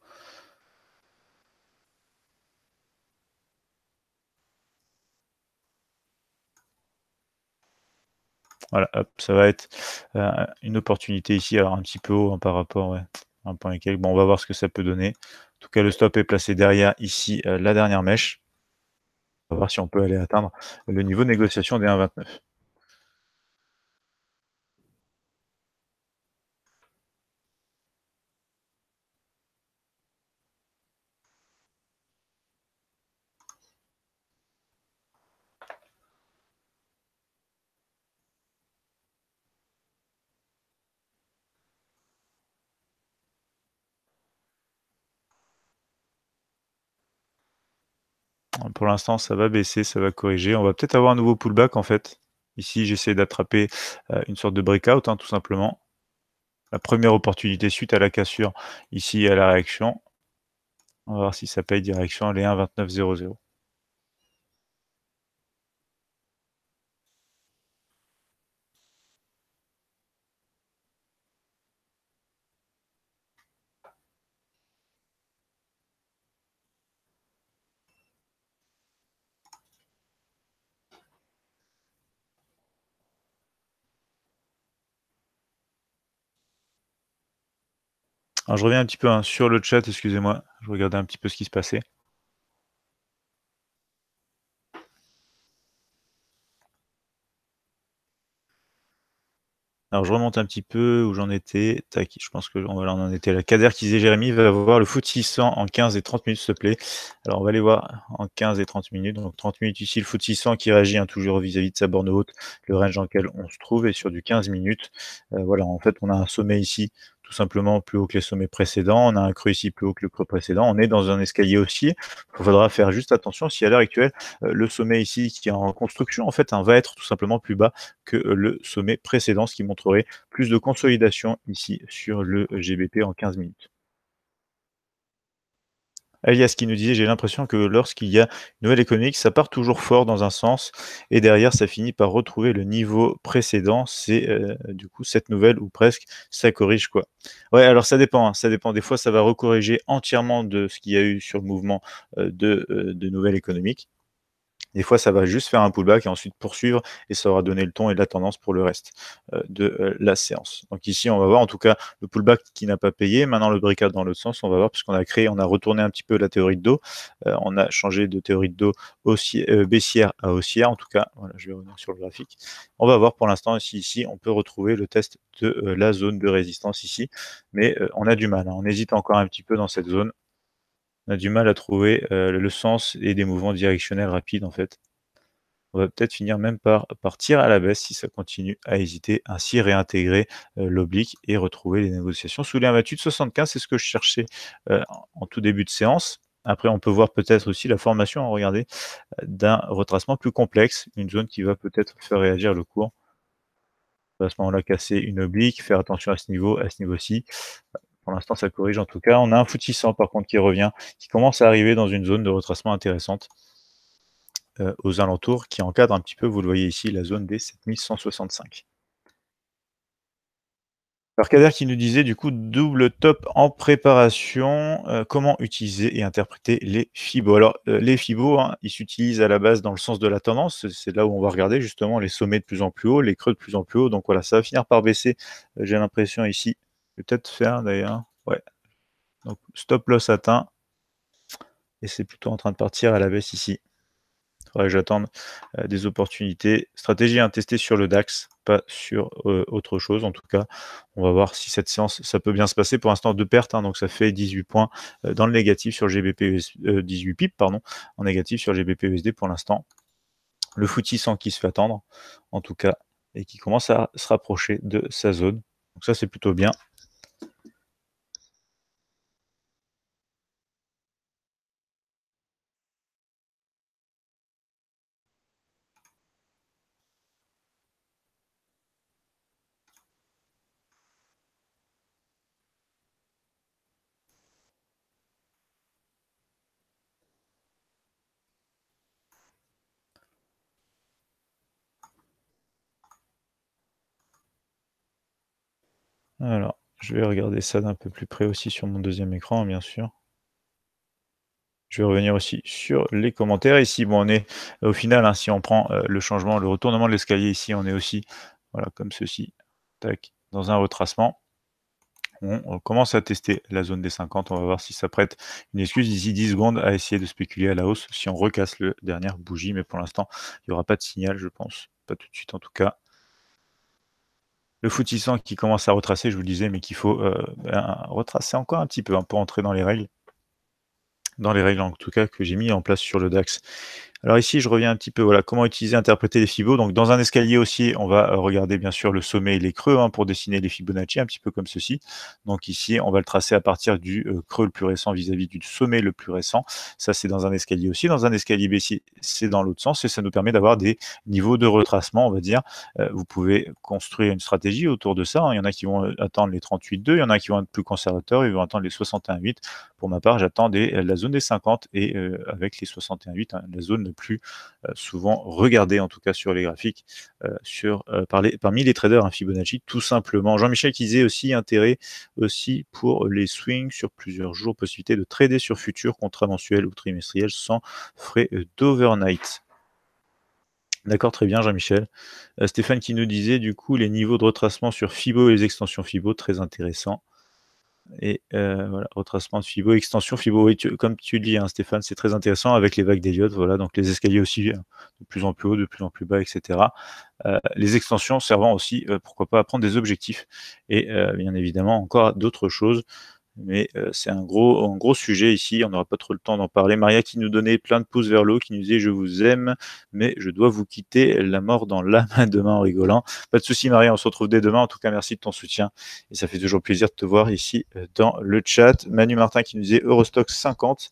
Voilà, ça va être euh, une opportunité ici, alors un petit peu haut hein, par rapport à un point et quelques. Bon, on va voir ce que ça peut donner. En tout cas, le stop est placé derrière ici euh, la dernière mèche voir si on peut aller atteindre le niveau de négociation des 1,29. pour l'instant, ça va baisser, ça va corriger. On va peut-être avoir un nouveau pullback en fait. Ici, j'essaie d'attraper euh, une sorte de breakout, hein, tout simplement. La première opportunité suite à la cassure, ici à la réaction. On va voir si ça paye direction les 1,2900. je reviens un petit peu hein, sur le chat, excusez-moi, je regardais un petit peu ce qui se passait. Alors je remonte un petit peu où j'en étais. je pense que on en était là. Kader qui disait Jérémy va voir le foot 600 en 15 et 30 minutes, s'il te plaît. Alors on va aller voir en 15 et 30 minutes. Donc 30 minutes ici, le foot 600 qui réagit hein, toujours vis-à-vis de sa borne haute, le range dans lequel on se trouve et sur du 15 minutes. Euh, voilà, en fait, on a un sommet ici tout simplement plus haut que les sommets précédents. On a un creux ici plus haut que le creux précédent. On est dans un escalier aussi. Il faudra faire juste attention si à l'heure actuelle, euh, le sommet ici qui est en construction, en fait, hein, va être tout simplement plus bas que euh, le sommet précédent, ce qui montrerait plus de consolidation ici sur le GBP en 15 minutes. Alias qui nous disait J'ai l'impression que lorsqu'il y a une nouvelle économique, ça part toujours fort dans un sens et derrière, ça finit par retrouver le niveau précédent. C'est euh, du coup cette nouvelle ou presque, ça corrige quoi. Ouais, alors ça dépend. Hein. ça dépend. Des fois, ça va recorriger entièrement de ce qu'il y a eu sur le mouvement euh, de, nouvelles euh, de nouvelle économique. Des fois, ça va juste faire un pullback et ensuite poursuivre et ça aura donné le ton et la tendance pour le reste euh, de euh, la séance. Donc ici, on va voir en tout cas le pullback qui n'a pas payé. Maintenant, le breakout dans l'autre sens, on va voir puisqu'on a créé, on a retourné un petit peu la théorie de dos. Euh, on a changé de théorie de dos baissière à haussière. En tout cas, je vais revenir sur le graphique. On va voir pour l'instant si ici on peut retrouver le test de la zone de résistance ici, mais on a du mal. Hein. On hésite encore un petit peu dans cette zone on a du mal à trouver euh, le sens et des mouvements directionnels rapides en fait. On va peut-être finir même par partir à la baisse si ça continue à hésiter, ainsi réintégrer euh, l'oblique et retrouver les négociations sous les de 75, c'est ce que je cherchais euh, en tout début de séance. Après, on peut voir peut-être aussi la formation, à regarder d'un retracement plus complexe, une zone qui va peut-être faire réagir le cours à ce moment-là casser une oblique, faire attention à ce niveau, à ce niveau-ci. Pour l'instant, ça corrige en tout cas. On a un foutissant par contre qui revient, qui commence à arriver dans une zone de retracement intéressante euh, aux alentours, qui encadre un petit peu, vous le voyez ici, la zone des 7165. Alors Kader qui nous disait du coup double top en préparation, euh, comment utiliser et interpréter les FIBO. Alors euh, les FIBO, hein, ils s'utilisent à la base dans le sens de la tendance, c'est là où on va regarder justement les sommets de plus en plus haut, les creux de plus en plus haut, donc voilà, ça va finir par baisser, j'ai l'impression ici, peut-être faire d'ailleurs. Ouais. Donc stop loss atteint. Et c'est plutôt en train de partir à la baisse ici. Il faudrait euh, des opportunités. Stratégie à tester sur le DAX, pas sur euh, autre chose. En tout cas, on va voir si cette séance, ça peut bien se passer. Pour l'instant, de pertes, hein, donc ça fait 18 points euh, dans le négatif sur GBP 18 pips, pardon, en négatif sur GBP USD pour l'instant. Le footy sans qui se fait attendre, en tout cas, et qui commence à se rapprocher de sa zone. Donc ça, c'est plutôt bien. Alors, je vais regarder ça d'un peu plus près aussi sur mon deuxième écran, bien sûr. Je vais revenir aussi sur les commentaires. Ici, bon, on est euh, au final, hein, si on prend euh, le changement, le retournement de l'escalier ici, on est aussi voilà, comme ceci, tac, dans un retracement. On, commence à tester la zone des 50. On va voir si ça prête une excuse d'ici 10 secondes à essayer de spéculer à la hausse si on recasse le dernière bougie. Mais pour l'instant, il n'y aura pas de signal, je pense. Pas tout de suite en tout cas le footissant qui commence à retracer, je vous le disais, mais qu'il faut euh, ben, retracer encore un petit peu un peu entrer dans les règles. Dans les règles, en tout cas, que j'ai mis en place sur le DAX. Alors ici, je reviens un petit peu, voilà, comment utiliser, interpréter les fibos. Donc dans un escalier aussi, on va euh, regarder bien sûr le sommet et les creux hein, pour dessiner les Fibonacci, un petit peu comme ceci. Donc ici, on va le tracer à partir du euh, creux le plus récent vis-à-vis du sommet le plus récent. Ça, c'est dans un escalier aussi. Dans un escalier baissier, c'est dans l'autre sens et ça nous permet d'avoir des niveaux de retracement, on va dire. Euh, vous pouvez construire une stratégie autour de ça. Hein. Il y en a qui vont attendre les 38,2, il y en a qui vont être plus conservateurs, ils vont attendre les 61,8. Pour ma part, j'attends la zone des 50 et avec les 61,8, hein, la zone plus souvent regarder, en tout cas sur les graphiques, sur, parmi les traders un hein, Fibonacci, tout simplement. Jean-Michel qui disait aussi intérêt aussi pour les swings sur plusieurs jours, possibilité de trader sur futurs, contrats mensuels ou trimestriels sans frais d'overnight. D'accord, très bien, Jean-Michel. Stéphane qui nous disait, du coup, les niveaux de retracement sur FIBO et les extensions FIBO, très intéressant et euh, voilà, retracement de Fibo, extension Fibo, comme tu dis hein, Stéphane, c'est très intéressant avec les vagues d'Eliott, voilà, donc les escaliers aussi hein, de plus en plus haut, de plus en plus bas, etc. Euh, les extensions servant aussi, euh, pourquoi pas, à prendre des objectifs et bien évidemment encore d'autres choses mais euh, c'est un gros, sujet ici, on n'aura pas trop le temps d'en parler. Maria qui nous donnait plein de pouces vers le haut, qui nous disait je vous aime, mais je dois vous quitter, la mort dans la main demain en rigolant. Pas de souci Maria, on se retrouve dès demain. En tout cas, merci de ton soutien et ça fait toujours plaisir de te voir ici euh, dans le chat. Manu Martin qui nous disait Eurostock 50.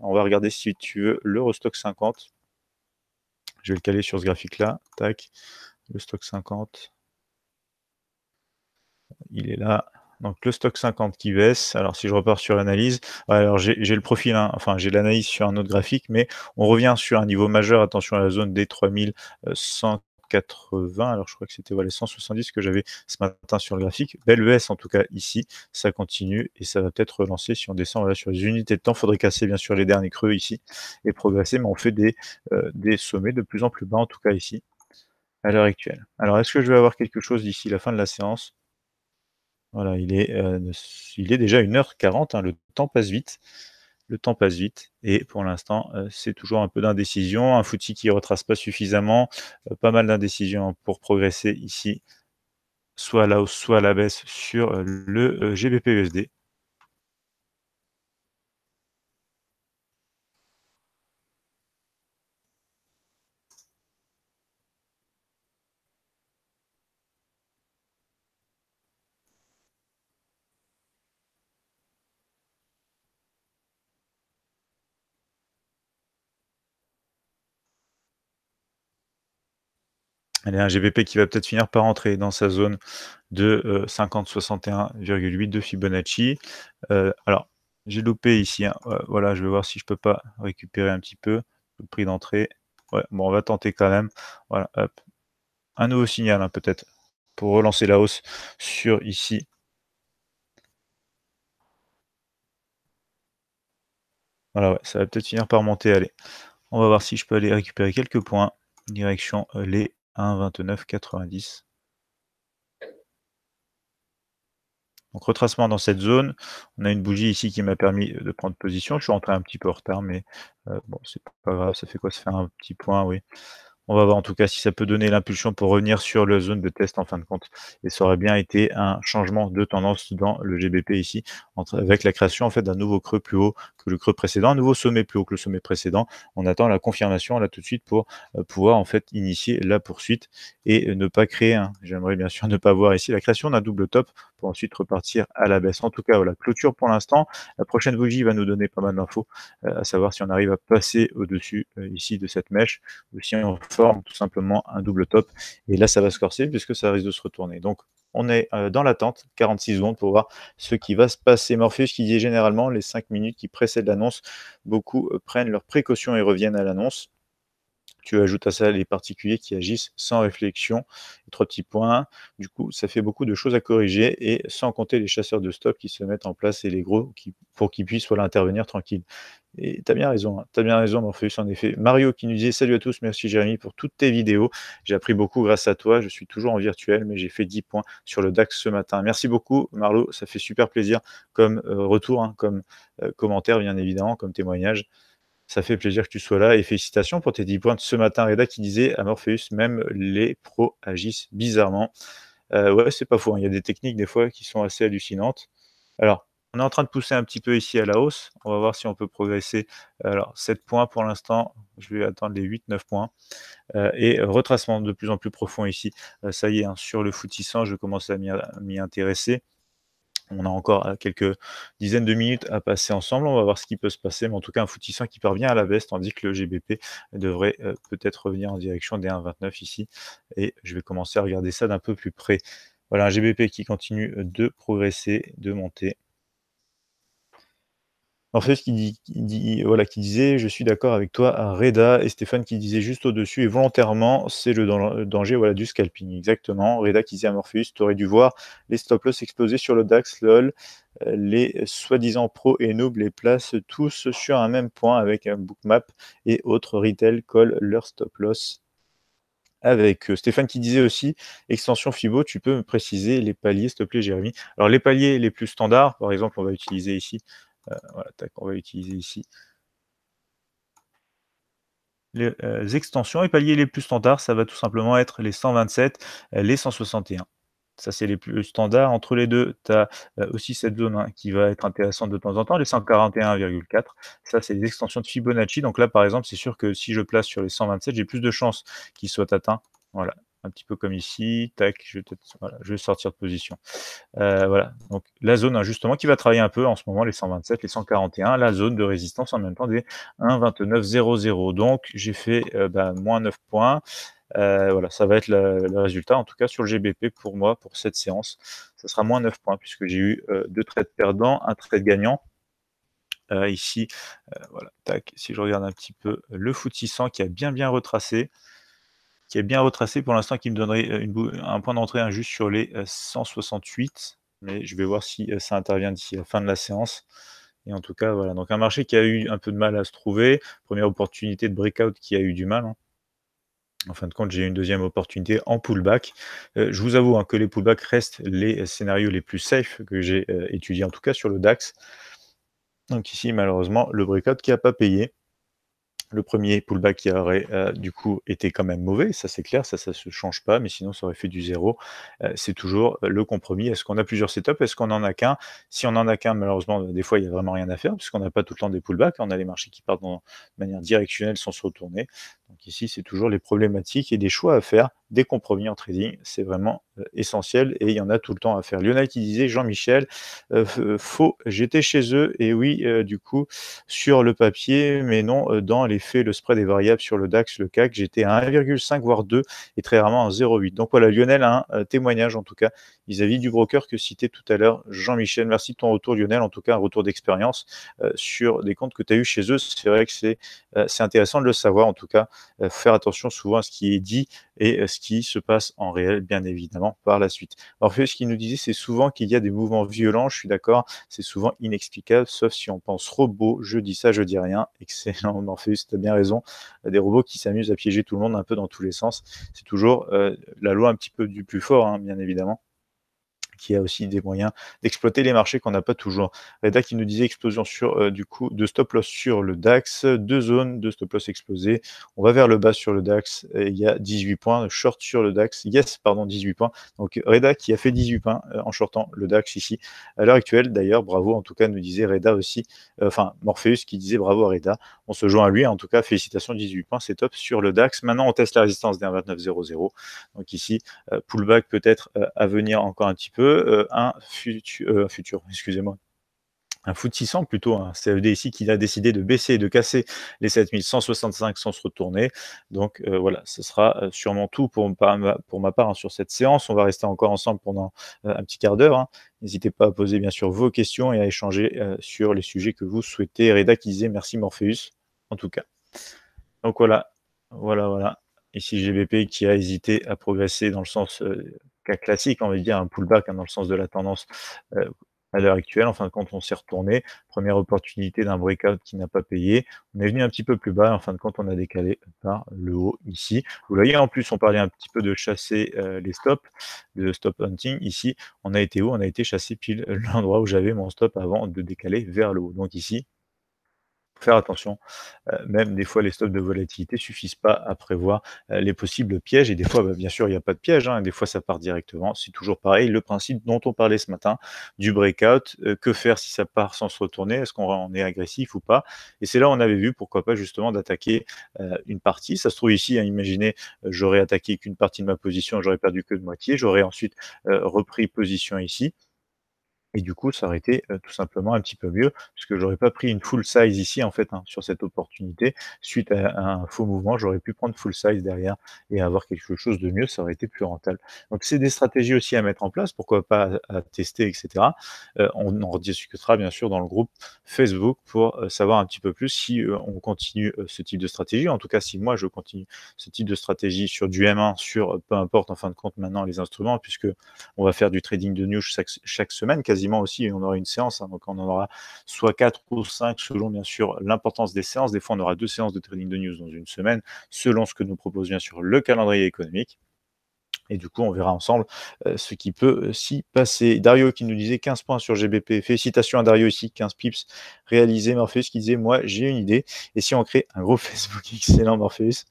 On va regarder si tu veux l'Eurostock 50. Je vais le caler sur ce graphique-là. Tac. Le stock 50. Il est là. Donc le stock 50 qui baisse. Alors si je repars sur l'analyse, alors j'ai le profil, hein. enfin j'ai l'analyse sur un autre graphique, mais on revient sur un niveau majeur. Attention à la zone des 3180, alors je crois que c'était les 170 que j'avais ce matin sur le graphique. Belle baisse en tout cas ici, ça continue et ça va peut-être relancer si on descend là sur les unités de temps. il faudrait casser bien sûr les derniers creux ici et progresser, mais on fait euh, des sommets de plus en plus bas en tout cas ici à l'heure actuelle. Alors est-ce que je vais avoir quelque chose d'ici la fin de la séance voilà, il est, euh, il est déjà 1h40, hein, le temps passe vite. Le temps passe vite et pour l'instant, euh, c'est toujours un peu d'indécision. Un footy qui ne retrace pas suffisamment, euh, pas mal d'indécision pour progresser ici, soit à la hausse, soit à la baisse sur le gbp e Elle un GBP qui va peut-être finir par entrer dans sa zone de 50-61,8 euh, de Fibonacci. Euh, alors, j'ai loupé ici. Hein. Euh, voilà, je vais voir si je peux pas récupérer un petit peu le prix d'entrée. Ouais, bon, on va tenter quand même. Voilà, hop. Un nouveau signal, hein, peut-être, pour relancer la hausse sur ici. Voilà, ouais, ça va peut-être finir par monter. Allez, on va voir si je peux aller récupérer quelques points. Direction les 29,90 Donc retracement dans cette zone, on a une bougie ici qui m'a permis euh, de prendre position. Je suis rentré un petit peu en retard, mais euh, bon, c'est pas grave, ça fait quoi se faire un petit point, oui. On va voir en tout cas si ça peut donner l'impulsion pour revenir sur la zone de test en fin de compte. Et ça aurait bien été un changement de tendance dans le GBP ici, avec la création en fait d'un nouveau creux plus haut que le creux précédent, un nouveau sommet plus haut que le sommet précédent. On attend la confirmation là tout de suite pour euh, pouvoir en fait initier la poursuite et euh, ne pas créer J'aimerais bien sûr ne pas voir ici la création d'un double top pour ensuite repartir à la baisse. En tout cas, voilà, clôture pour l'instant. La prochaine bougie va nous donner pas mal d'infos, euh, à savoir si on arrive à passer au-dessus ici de cette mèche ou si on tout simplement un double top. Et là, ça va se corser puisque ça risque de se retourner. Donc, on est euh, dans l'attente, 46 secondes pour voir ce qui va se passer. Morpheus qui dit généralement les cinq minutes qui précèdent l'annonce, beaucoup euh, prennent leurs précautions et reviennent à l'annonce. Tu ajoutes à ça les particuliers qui agissent sans réflexion. Trois petits points. Du coup, ça fait beaucoup de choses à corriger et sans compter les chasseurs de stop qui se mettent en place et les gros qui, pour qu'ils puissent voilà, intervenir tranquille. Et as bien raison, hein. tu as bien raison, Morpheus, en effet. Mario qui nous disait Salut à tous, merci Jérémy pour toutes tes vidéos. J'ai appris beaucoup grâce à toi. Je suis toujours en virtuel, mais j'ai fait 10 points sur le DAX ce matin. Merci beaucoup, Marlo. Ça fait super plaisir comme euh, retour, hein, comme euh, commentaire, bien évidemment, comme témoignage. Ça fait plaisir que tu sois là et félicitations pour tes 10 points ce matin. Reda qui disait à Morpheus Même les pros agissent bizarrement. Euh, ouais, c'est pas fou. Hein. Il y a des techniques, des fois, qui sont assez hallucinantes. Alors, on est en train de pousser un petit peu ici à la hausse. On va voir si on peut progresser. Alors, 7 points pour l'instant. Je vais attendre les 8-9 points. Euh, et euh, retracement de plus en plus profond ici. Euh, ça y est, hein, sur le footissant, je commence à m'y intéresser. On a encore quelques dizaines de minutes à passer ensemble. On va voir ce qui peut se passer. Mais en tout cas, un footissant qui parvient à la baisse, tandis que le GBP devrait peut-être revenir en direction des 1,29 ici. Et je vais commencer à regarder ça d'un peu plus près. Voilà, un GBP qui continue de progresser, de monter. Morpheus qui, voilà, qui disait Je suis d'accord avec toi Reda, et Stéphane qui disait juste au-dessus, et volontairement, c'est le danger voilà, du scalping. Exactement. Reda qui disait à Morpheus aurais dû voir les stop-loss exploser sur le DAX, LOL, euh, les soi-disant pros et nobles les placent tous sur un même point avec un bookmap et autres retail collent leur stop-loss avec Stéphane qui disait aussi extension FIBO, tu peux me préciser les paliers, s'il te plaît, Jérémy. Alors, les paliers les plus standards, par exemple, on va utiliser ici euh, voilà, tac, on va utiliser ici les euh, extensions et paliers les plus standards, ça va tout simplement être les 127, euh, les 161. Ça, c'est les plus standards. Entre les deux, tu as aussi cette zone hein, qui va être intéressante de temps en temps, les 141,4. Ça, c'est les extensions de Fibonacci. Donc là, par exemple, c'est sûr que si je place sur les 127, j'ai plus de chances qu'ils soient atteints. Voilà, un petit peu comme ici, tac, je vais, sortir de position. Euh, voilà, donc la zone hein, justement, qui va travailler un peu en ce moment, les 127, les 141, la zone de résistance en même temps des 1,29,00. Donc j'ai fait euh, bah, moins 9 points. Euh, voilà, ça va être le, résultat, en tout cas sur le GBP pour moi, pour cette séance. Ça sera moins 9 points puisque j'ai eu deux trades perdants, un trade gagnant. ici, voilà, tac, si je regarde un petit peu le footissant qui a bien bien retracé qui est bien retracé pour l'instant, qui me donnerait euh, un point d'entrée injuste sur les 168. Euh, Mais je vais voir si euh, ça intervient d'ici la fin de la séance. Et en tout cas, voilà. Donc un marché qui a eu un peu de mal à se trouver. Première opportunité de breakout qui a eu du mal. Hein. En fin de compte, j'ai eu une deuxième opportunité en pullback. je vous avoue hein, que les pullbacks restent les scénarios les plus safe que j'ai étudiés, en tout cas sur le DAX. Donc ici, malheureusement, le breakout qui n'a pas payé le premier pullback qui aurait euh, du coup été quand même mauvais, ça c'est clair, ça ça se change pas, mais sinon ça aurait fait du zéro. Euh, c'est toujours euh, le compromis. Est-ce qu'on a plusieurs setups Est-ce qu'on en a qu'un Si on en a qu'un, malheureusement, des fois il n'y a vraiment rien à faire, puisqu'on n'a pas tout le temps des pullbacks, on a les marchés qui partent de manière directionnelle sans se retourner. Donc ici, c'est toujours les problématiques et des choix à faire, des compromis en trading. C'est vraiment euh, essentiel et il y en a tout le temps à faire. Lionel qui disait, Jean-Michel, euh, euh, faux, j'étais chez eux et oui, du coup, sur le papier, mais non, dans les faits, le spread des variables sur le DAX, le CAC, j'étais à 1,5 voire 2 et très rarement à 0,8. Donc voilà, Lionel a un témoignage en tout cas vis-à-vis du broker que citait tout à l'heure, Jean-Michel. Merci de ton retour, Lionel, en tout cas un retour d'expérience sur des comptes que tu as eu chez eux. C'est vrai que c'est intéressant de le savoir en tout cas. Euh, faire attention souvent à ce qui est dit et euh, ce qui se passe en réel, bien évidemment, par la suite. ce qui nous disait, c'est souvent qu'il y a des mouvements violents, je suis d'accord, c'est souvent inexplicable, sauf si on pense robot, je dis ça, je dis rien. Excellent, Morpheus, tu as bien raison. Des robots qui s'amusent à piéger tout le monde un peu dans tous les sens. C'est toujours euh, la loi un petit peu du plus fort, hein, bien évidemment qui a aussi des moyens d'exploiter les marchés qu'on n'a pas toujours. Reda qui nous disait explosion sur, euh, du coup, de stop loss sur le DAX, deux zones de stop loss explosées. On va vers le bas sur le DAX, euh, il y a 18 points, short sur le DAX, yes, pardon, 18 points. Donc Reda qui a fait 18 points euh, en shortant le DAX ici. À l'heure actuelle, d'ailleurs, bravo, en tout cas, nous disait Reda aussi, enfin, Morpheus qui disait bravo à Reda. On se joint à lui, en tout cas, félicitations, 18 points, c'est top sur le DAX. Maintenant, on teste la résistance des 2900 Donc ici, pullback peut-être à venir encore un petit peu. Euh, un futur, euh, futur excusez-moi, un foot 600 plutôt, un CFD e ici qui a décidé de baisser et de casser les 7165 sans se retourner. Donc euh, voilà, ce sera sûrement tout pour, pour ma part hein, sur cette séance. On va rester encore ensemble pendant un petit quart d'heure. Hein. N'hésitez pas à poser bien sûr vos questions et à échanger sur les sujets que vous souhaitez. Reda merci Morpheus en tout cas. Donc voilà, voilà, voilà. Ici GBP qui a hésité à progresser dans le sens classique, on va dire un pullback hein, dans le sens de la tendance euh, à l'heure actuelle. de quand on s'est retourné, première opportunité d'un breakout qui n'a pas payé. On est venu un petit peu plus bas. En fin de compte, on a décalé par le haut ici. Vous voyez, en plus, on parlait un petit peu de chasser euh, les stops, de stop hunting. Ici, on a été où On a été chassé pile l'endroit où j'avais mon stop avant de décaler vers le haut. Donc ici, faire attention. Euh, même des fois, les stops de volatilité ne suffisent pas à prévoir euh, les possibles pièges. Et des fois, bah, bien sûr, il n'y a pas de piège. Hein. des fois, ça part directement. C'est toujours pareil. Le principe dont on parlait ce matin du breakout, euh, que faire si ça part sans se retourner Est-ce qu'on est agressif ou pas Et c'est là où on avait vu, pourquoi pas, justement, d'attaquer une partie. Ça se trouve ici, hein, imaginez, j'aurais attaqué qu'une partie de ma position, j'aurais perdu que de moitié. J'aurais ensuite repris position ici et du coup ça aurait été tout simplement un petit peu mieux puisque j'aurais pas pris une full size ici en fait hein, sur cette opportunité suite à, un faux mouvement j'aurais pu prendre full size derrière et avoir quelque chose de mieux ça aurait été plus rentable donc c'est des stratégies aussi à mettre en place pourquoi pas à, tester etc on en rediscutera bien sûr dans le groupe Facebook pour savoir un petit peu plus si on continue ce type de stratégie en tout cas si moi je continue ce type de stratégie sur du M1 sur peu importe en fin de compte maintenant les instruments puisque on va faire du trading de news chaque, chaque semaine quasiment aussi, on aura une séance, hein, donc on en aura soit 4 ou 5 selon bien sûr l'importance des séances. Des fois, on aura deux séances de trading de news dans une semaine, selon ce que nous propose bien sûr le calendrier économique. Et du coup, on verra ensemble euh, ce qui peut euh, s'y passer. Dario qui nous disait 15 points sur GBP. Félicitations à Dario ici, 15 pips réalisés. Morpheus qui disait Moi, j'ai une idée. Et si on crée un gros Facebook Excellent, Morpheus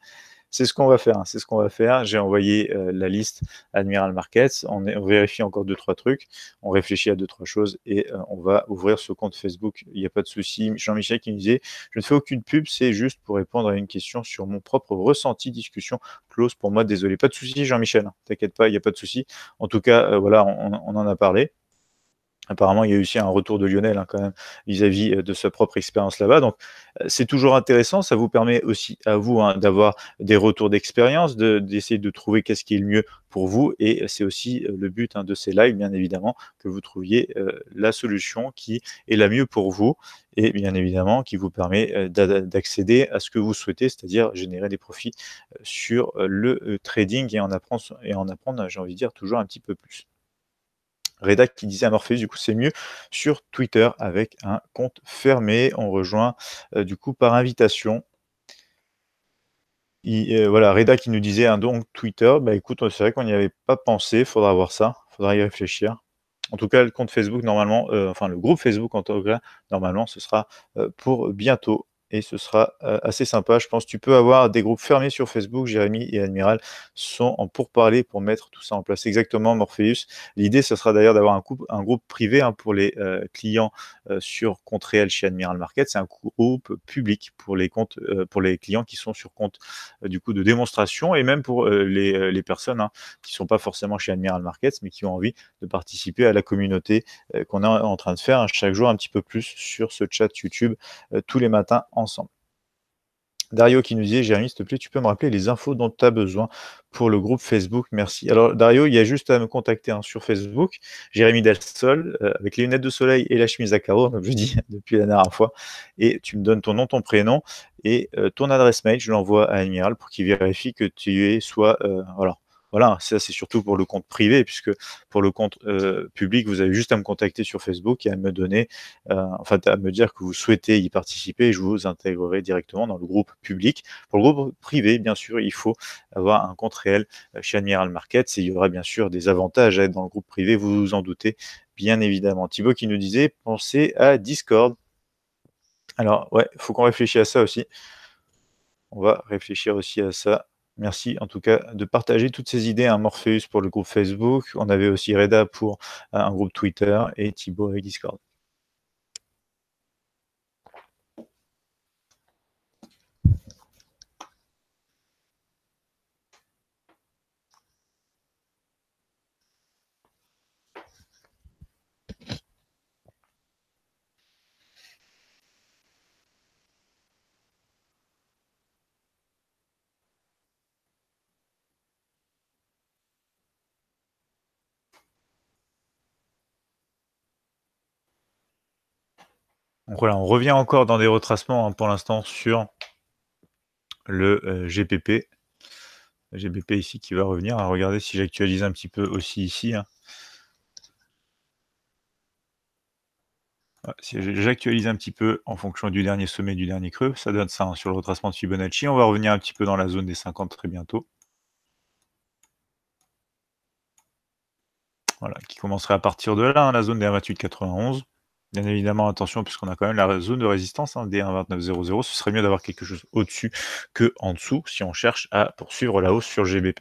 c'est ce qu'on va faire. Hein, c'est ce qu'on va faire. J'ai envoyé euh, la liste Admiral Markets. On, vérifie encore deux, trois trucs. On réfléchit à deux, trois choses et euh, on va ouvrir ce compte Facebook. Il n'y a pas de souci. Jean-Michel qui me disait Je ne fais aucune pub, c'est juste pour répondre à une question sur mon propre ressenti. Discussion close pour moi. Désolé. Pas de souci, Jean-Michel. Hein. T'inquiète pas, il n'y a pas de souci. En tout cas, euh, voilà, on en a parlé. Apparemment, il y a eu aussi un retour de Lionel hein, quand même vis-à-vis euh, de sa propre expérience là-bas. Donc, euh, c'est toujours intéressant. Ça vous permet aussi à vous hein, d'avoir des retours d'expérience, d'essayer de trouver qu'est-ce qui est le mieux pour vous. Et c'est aussi euh, le but hein, de ces lives, bien évidemment, que vous trouviez la solution qui est la mieux pour vous et bien évidemment qui vous permet d'accéder à ce que vous souhaitez, c'est-à-dire générer des profits sur le trading et en apprendre, et en apprendre, j'ai envie de dire, toujours un petit peu plus. Reda qui disait à Morpheus, du coup, c'est mieux sur Twitter avec un compte fermé. On rejoint euh, du coup par invitation. Euh, voilà, Reda qui nous disait hein, donc Twitter. Bah écoute, c'est vrai qu'on n'y avait pas pensé. Faudra voir ça. Faudra y réfléchir. En tout cas, le compte Facebook, normalement, euh, enfin le groupe Facebook, en tout cas, normalement, ce sera pour bientôt et ce sera euh, assez sympa. Je pense que tu peux avoir des groupes fermés sur Facebook. Jérémy et Admiral sont en pourparlers pour mettre tout ça en place. Exactement, Morpheus. L'idée, ce sera d'ailleurs d'avoir un, un, groupe privé hein, pour les euh, clients euh, sur compte réel chez Admiral Market. C'est un groupe public pour les comptes, pour les clients qui sont sur compte du coup de démonstration et même pour les, personnes hein, qui ne sont pas forcément chez Admiral Markets, mais qui ont envie de participer à la communauté qu'on est en train de faire hein, chaque jour un petit peu plus sur ce chat YouTube tous les matins ensemble. Dario qui nous dit, Jérémy, s'il te plaît, tu peux me rappeler les infos dont tu as besoin pour le groupe Facebook. Merci. Alors, Dario, il y a juste à me contacter hein, sur Facebook. Jérémy Delsol, euh, avec les lunettes de soleil et la chemise à carreaux, comme je dis depuis la dernière fois. Et tu me donnes ton nom, ton prénom et euh, ton adresse mail. Je l'envoie à Admiral pour qu'il vérifie que tu es soit. Euh, voilà voilà, ça c'est surtout pour le compte privé, puisque pour le compte euh, public, vous avez juste à me contacter sur Facebook et à me donner, euh, enfin à me dire que vous souhaitez y participer et je vous intégrerai directement dans le groupe public. Pour le groupe privé, bien sûr, il faut avoir un compte réel euh, chez Admiral Markets et il y aura bien sûr des avantages à être dans le groupe privé, vous vous en doutez, bien évidemment. Thibaut qui nous disait, pensez à Discord. Alors, ouais, il faut qu'on réfléchisse à ça aussi. On va réfléchir aussi à ça. Merci en tout cas de partager toutes ces idées à Morpheus pour le groupe Facebook. On avait aussi Reda pour euh, un groupe Twitter et Thibaut avec Discord. voilà, on revient encore dans des retracements hein, pour l'instant sur le euh, Le GPP. ici qui va revenir. Regardez si j'actualise un petit peu aussi ici. Hein. Ah, si j'actualise un petit peu en fonction du dernier sommet, du dernier creux, ça donne ça hein, sur le retracement de Fibonacci. On va revenir un petit peu dans la zone des 50 très bientôt. Voilà, qui commencerait à partir de là, la zone des 28,91. Bien évidemment, attention, puisqu'on a quand même la zone de résistance, hein, D12900, ce serait mieux d'avoir quelque chose au-dessus que en dessous si on cherche à poursuivre la hausse sur GBP.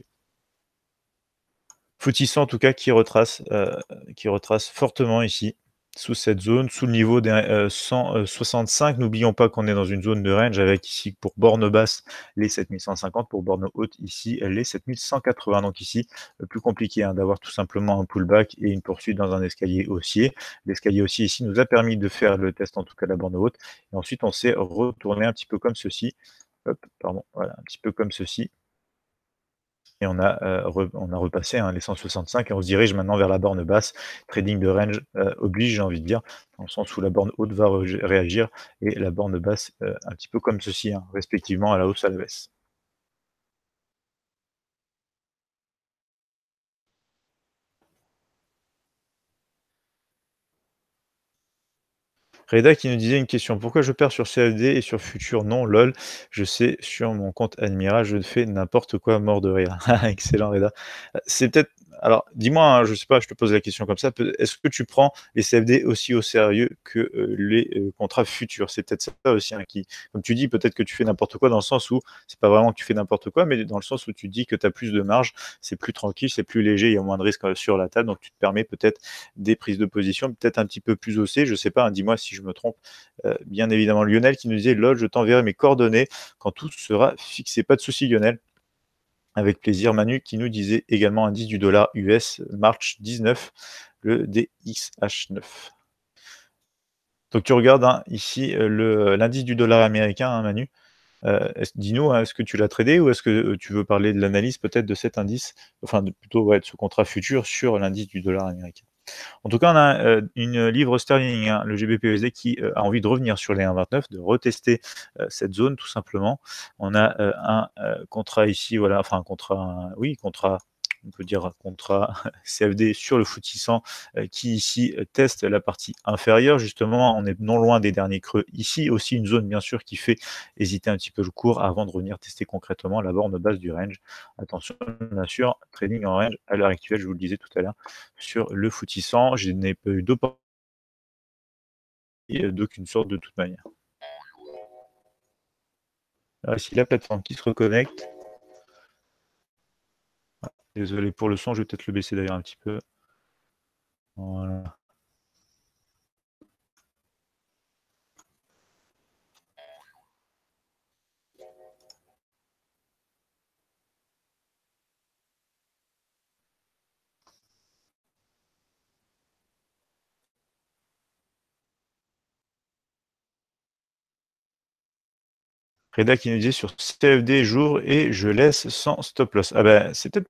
Foutissant en tout cas qui retrace, euh, qui retrace fortement ici sous cette zone, sous le niveau des euh, euh, 165. N'oublions pas qu'on est dans une zone de range avec ici pour borne basse les 7150, pour borne haute ici les 7180. Donc ici, euh, plus compliqué hein, d'avoir tout simplement un pullback et une poursuite dans un escalier haussier. L'escalier haussier ici nous a permis de faire le test, en tout cas la borne haute. Et ensuite, on s'est retourné un petit peu comme ceci. pardon, voilà, un petit peu comme ceci et on a, euh, on a repassé hein, les 165 et on se dirige maintenant vers la borne basse. Trading de range euh, oblige, j'ai envie de dire, dans le sens où la borne haute va réagir et la borne basse euh, un petit peu comme ceci, hein, respectivement à la hausse, à la baisse. Reda qui nous disait une question. Pourquoi je perds sur CFD et sur Futur Non, lol. Je sais, sur mon compte Admira, je fais n'importe quoi mort de rire. Excellent, Reda. Euh, c'est peut-être alors, dis-moi, hein, je ne sais pas, je te pose la question comme ça. Est-ce que tu prends les CFD aussi au sérieux que euh, les euh, contrats futurs C'est peut-être ça aussi hein, qui, comme tu dis, peut-être que tu fais n'importe quoi dans le sens où c'est pas vraiment que tu fais n'importe quoi, mais dans le sens où tu dis que tu as plus de marge, c'est plus tranquille, c'est plus léger, il y a moins de risques euh, sur la table, donc tu te permets peut-être des prises de position, peut-être un petit peu plus haussées. Je ne sais pas, hein, dis-moi si je me trompe. bien évidemment, Lionel qui nous disait, LOL, je t'enverrai mes coordonnées quand tout sera fixé. Pas de souci, Lionel. Avec plaisir, Manu qui nous disait également indice du dollar US, March 19, le DXH9. Donc tu regardes hein, ici euh, l'indice du dollar américain, hein, Manu. Euh, dis-nous, hein, est-ce que tu l'as tradé ou est-ce que euh, tu veux parler de l'analyse peut-être de cet indice, enfin plutôt de ce contrat futur sur l'indice du dollar américain en tout cas, on a euh, une livre sterling, hein, le GBPUSD, qui euh, a envie de revenir sur les 1,29, de retester euh, cette zone tout simplement. On a un contrat ici, voilà, enfin un contrat, oui, contrat on peut dire un contrat CFD sur le foutissant euh, qui ici euh, teste la partie inférieure. Justement, on est non loin des derniers creux ici. Aussi une zone bien sûr qui fait hésiter un petit peu le cours avant de revenir tester concrètement la borne basse du range. Attention bien sûr, trading en range à l'heure actuelle, je vous le disais tout à l'heure, sur le foutissant. Je n'ai pas eu d'opportunité euh, d'aucune sorte de toute manière. Alors ah, la plateforme qui se reconnecte. Désolé pour le son, je vais peut-être le baisser d'ailleurs un petit peu. Voilà. Reda qui nous dit sur CFD jour et je laisse sans stop loss. Ah ben, c'est peut-être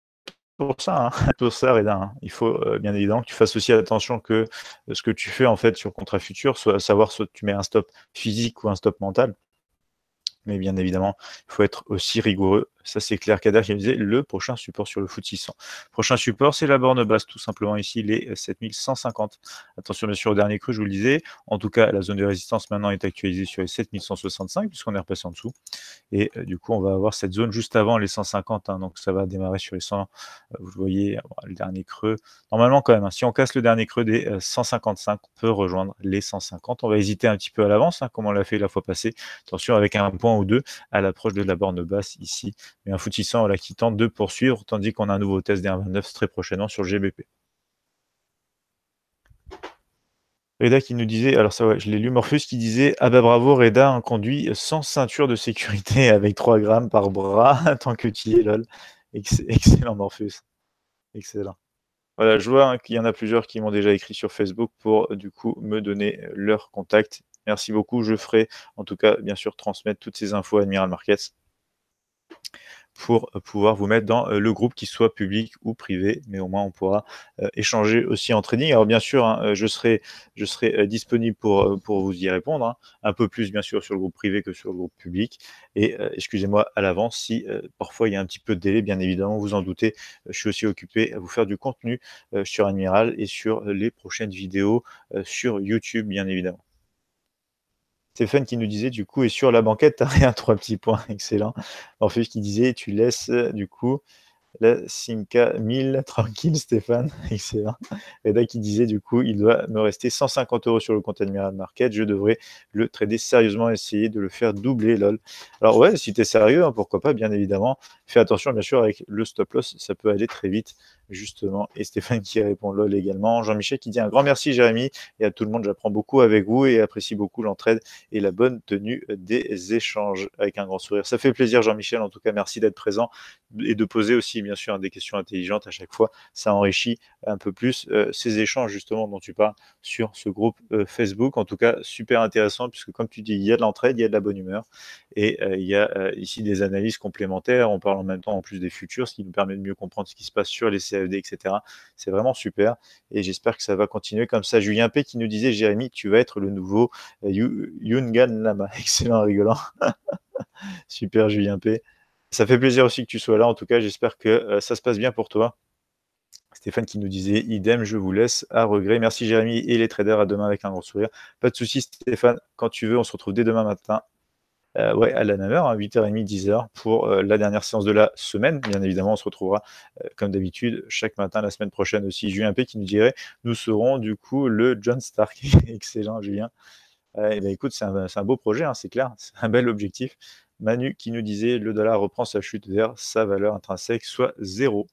pour ça, hein. pour hein. Il faut euh, bien évidemment que tu fasses aussi attention que euh, ce que tu fais en fait sur contrat futur, soit savoir soit tu mets un stop physique ou un stop mental. Mais bien évidemment, il faut être aussi rigoureux ça, c'est clair. Kader qui me disait le prochain support sur le foot 600. Prochain support, c'est la borne basse, tout simplement ici, les 7150. Euh, Attention, bien sûr, au dernier creux, je vous le disais. En tout cas, la zone de résistance maintenant est actualisée sur les 7165, puisqu'on est repassé en dessous. Et euh, du coup, on va avoir cette zone juste avant les 150. Hein. donc, ça va démarrer sur les 100. Euh, vous voyez, le dernier creux. Normalement, quand même, hein, si on casse le dernier creux des 155, on peut rejoindre les 150. On va hésiter un petit peu à l'avance, hein, comme on l'a fait la fois passée. Attention, avec un point ou deux à l'approche de la borne basse ici un foutissant qui tente de poursuivre, tandis qu'on a un nouveau test des très prochainement sur GBP. Reda qui nous disait, alors ça ouais, je l'ai lu, Morpheus qui disait Ah bah bravo Reda, un conduit sans ceinture de sécurité avec 3 grammes par bras, tant que tu y es, lol. excellent Morpheus. Excellent. Voilà, je vois hein, qu'il y en a plusieurs qui m'ont déjà écrit sur Facebook pour du coup me donner leur contact. Merci beaucoup. Je ferai en tout cas, bien sûr, transmettre toutes ces infos à Admiral Markets pour euh, pouvoir vous mettre dans euh, le groupe, qui soit public ou privé, mais au moins on pourra euh, échanger aussi en training. Alors bien sûr, hein, je serai, disponible pour, vous y répondre, hein. un peu plus bien sûr sur le groupe privé que sur le groupe public. Et excusez-moi à l'avance si parfois il y a un petit peu de délai, bien évidemment, vous en doutez, je suis aussi occupé à vous faire du contenu sur Admiral et sur les prochaines vidéos sur YouTube, bien évidemment. Stéphane qui nous disait du coup, et sur la banquette, t'as rien, trois petits points, excellent. Morpheus qui disait, tu laisses euh, du coup la Simca 1000, tranquille Stéphane, excellent. là, qui disait du coup, il doit me rester 150 euros sur le compte Admiral Market, je devrais le trader sérieusement, essayer de le faire doubler, lol. Alors ouais, si tu es sérieux, hein, pourquoi pas, bien évidemment. Fais attention, bien sûr, avec le stop loss, ça peut aller très vite justement, et Stéphane qui répond LOL également, Jean-Michel qui dit un grand merci Jérémy, et à tout le monde, j'apprends beaucoup avec vous et apprécie beaucoup l'entraide et la bonne tenue des échanges avec un grand sourire. Ça fait plaisir Jean-Michel, en tout cas merci d'être présent et de poser aussi bien sûr hein, des questions intelligentes à chaque fois, ça enrichit un peu plus euh, ces échanges justement dont tu parles sur ce groupe euh, Facebook, en tout cas super intéressant puisque comme tu dis, il y a de l'entraide, il y a de la bonne humeur et euh, il y a euh, ici des analyses complémentaires. On parle en même temps en plus des futurs, ce qui nous permet de mieux comprendre ce qui se passe sur les CFD, e etc. C'est vraiment super. Et j'espère que ça va continuer comme ça. Julien P qui nous disait, Jérémy, tu vas être le nouveau euh, Yungan Lama. Excellent, rigolant. super, Julien P. Ça fait plaisir aussi que tu sois là. En tout cas, j'espère que ça se passe bien pour toi. Stéphane qui nous disait idem, je vous laisse à regret. Merci Jérémy et les traders. À demain avec un gros sourire. Pas de souci, Stéphane. Quand tu veux, on se retrouve dès demain matin euh, oui, à la 9 h 8h30, 10h pour euh, la dernière séance de la semaine. Bien évidemment, on se retrouvera euh, comme d'habitude chaque matin la semaine prochaine aussi. Julien P qui nous dirait nous serons du coup le John Stark. Excellent, Julien. et eh ben, écoute, c'est un, beau projet, hein, c'est clair, c'est un bel objectif. Manu qui nous disait le dollar reprend sa chute vers sa valeur intrinsèque, soit zéro.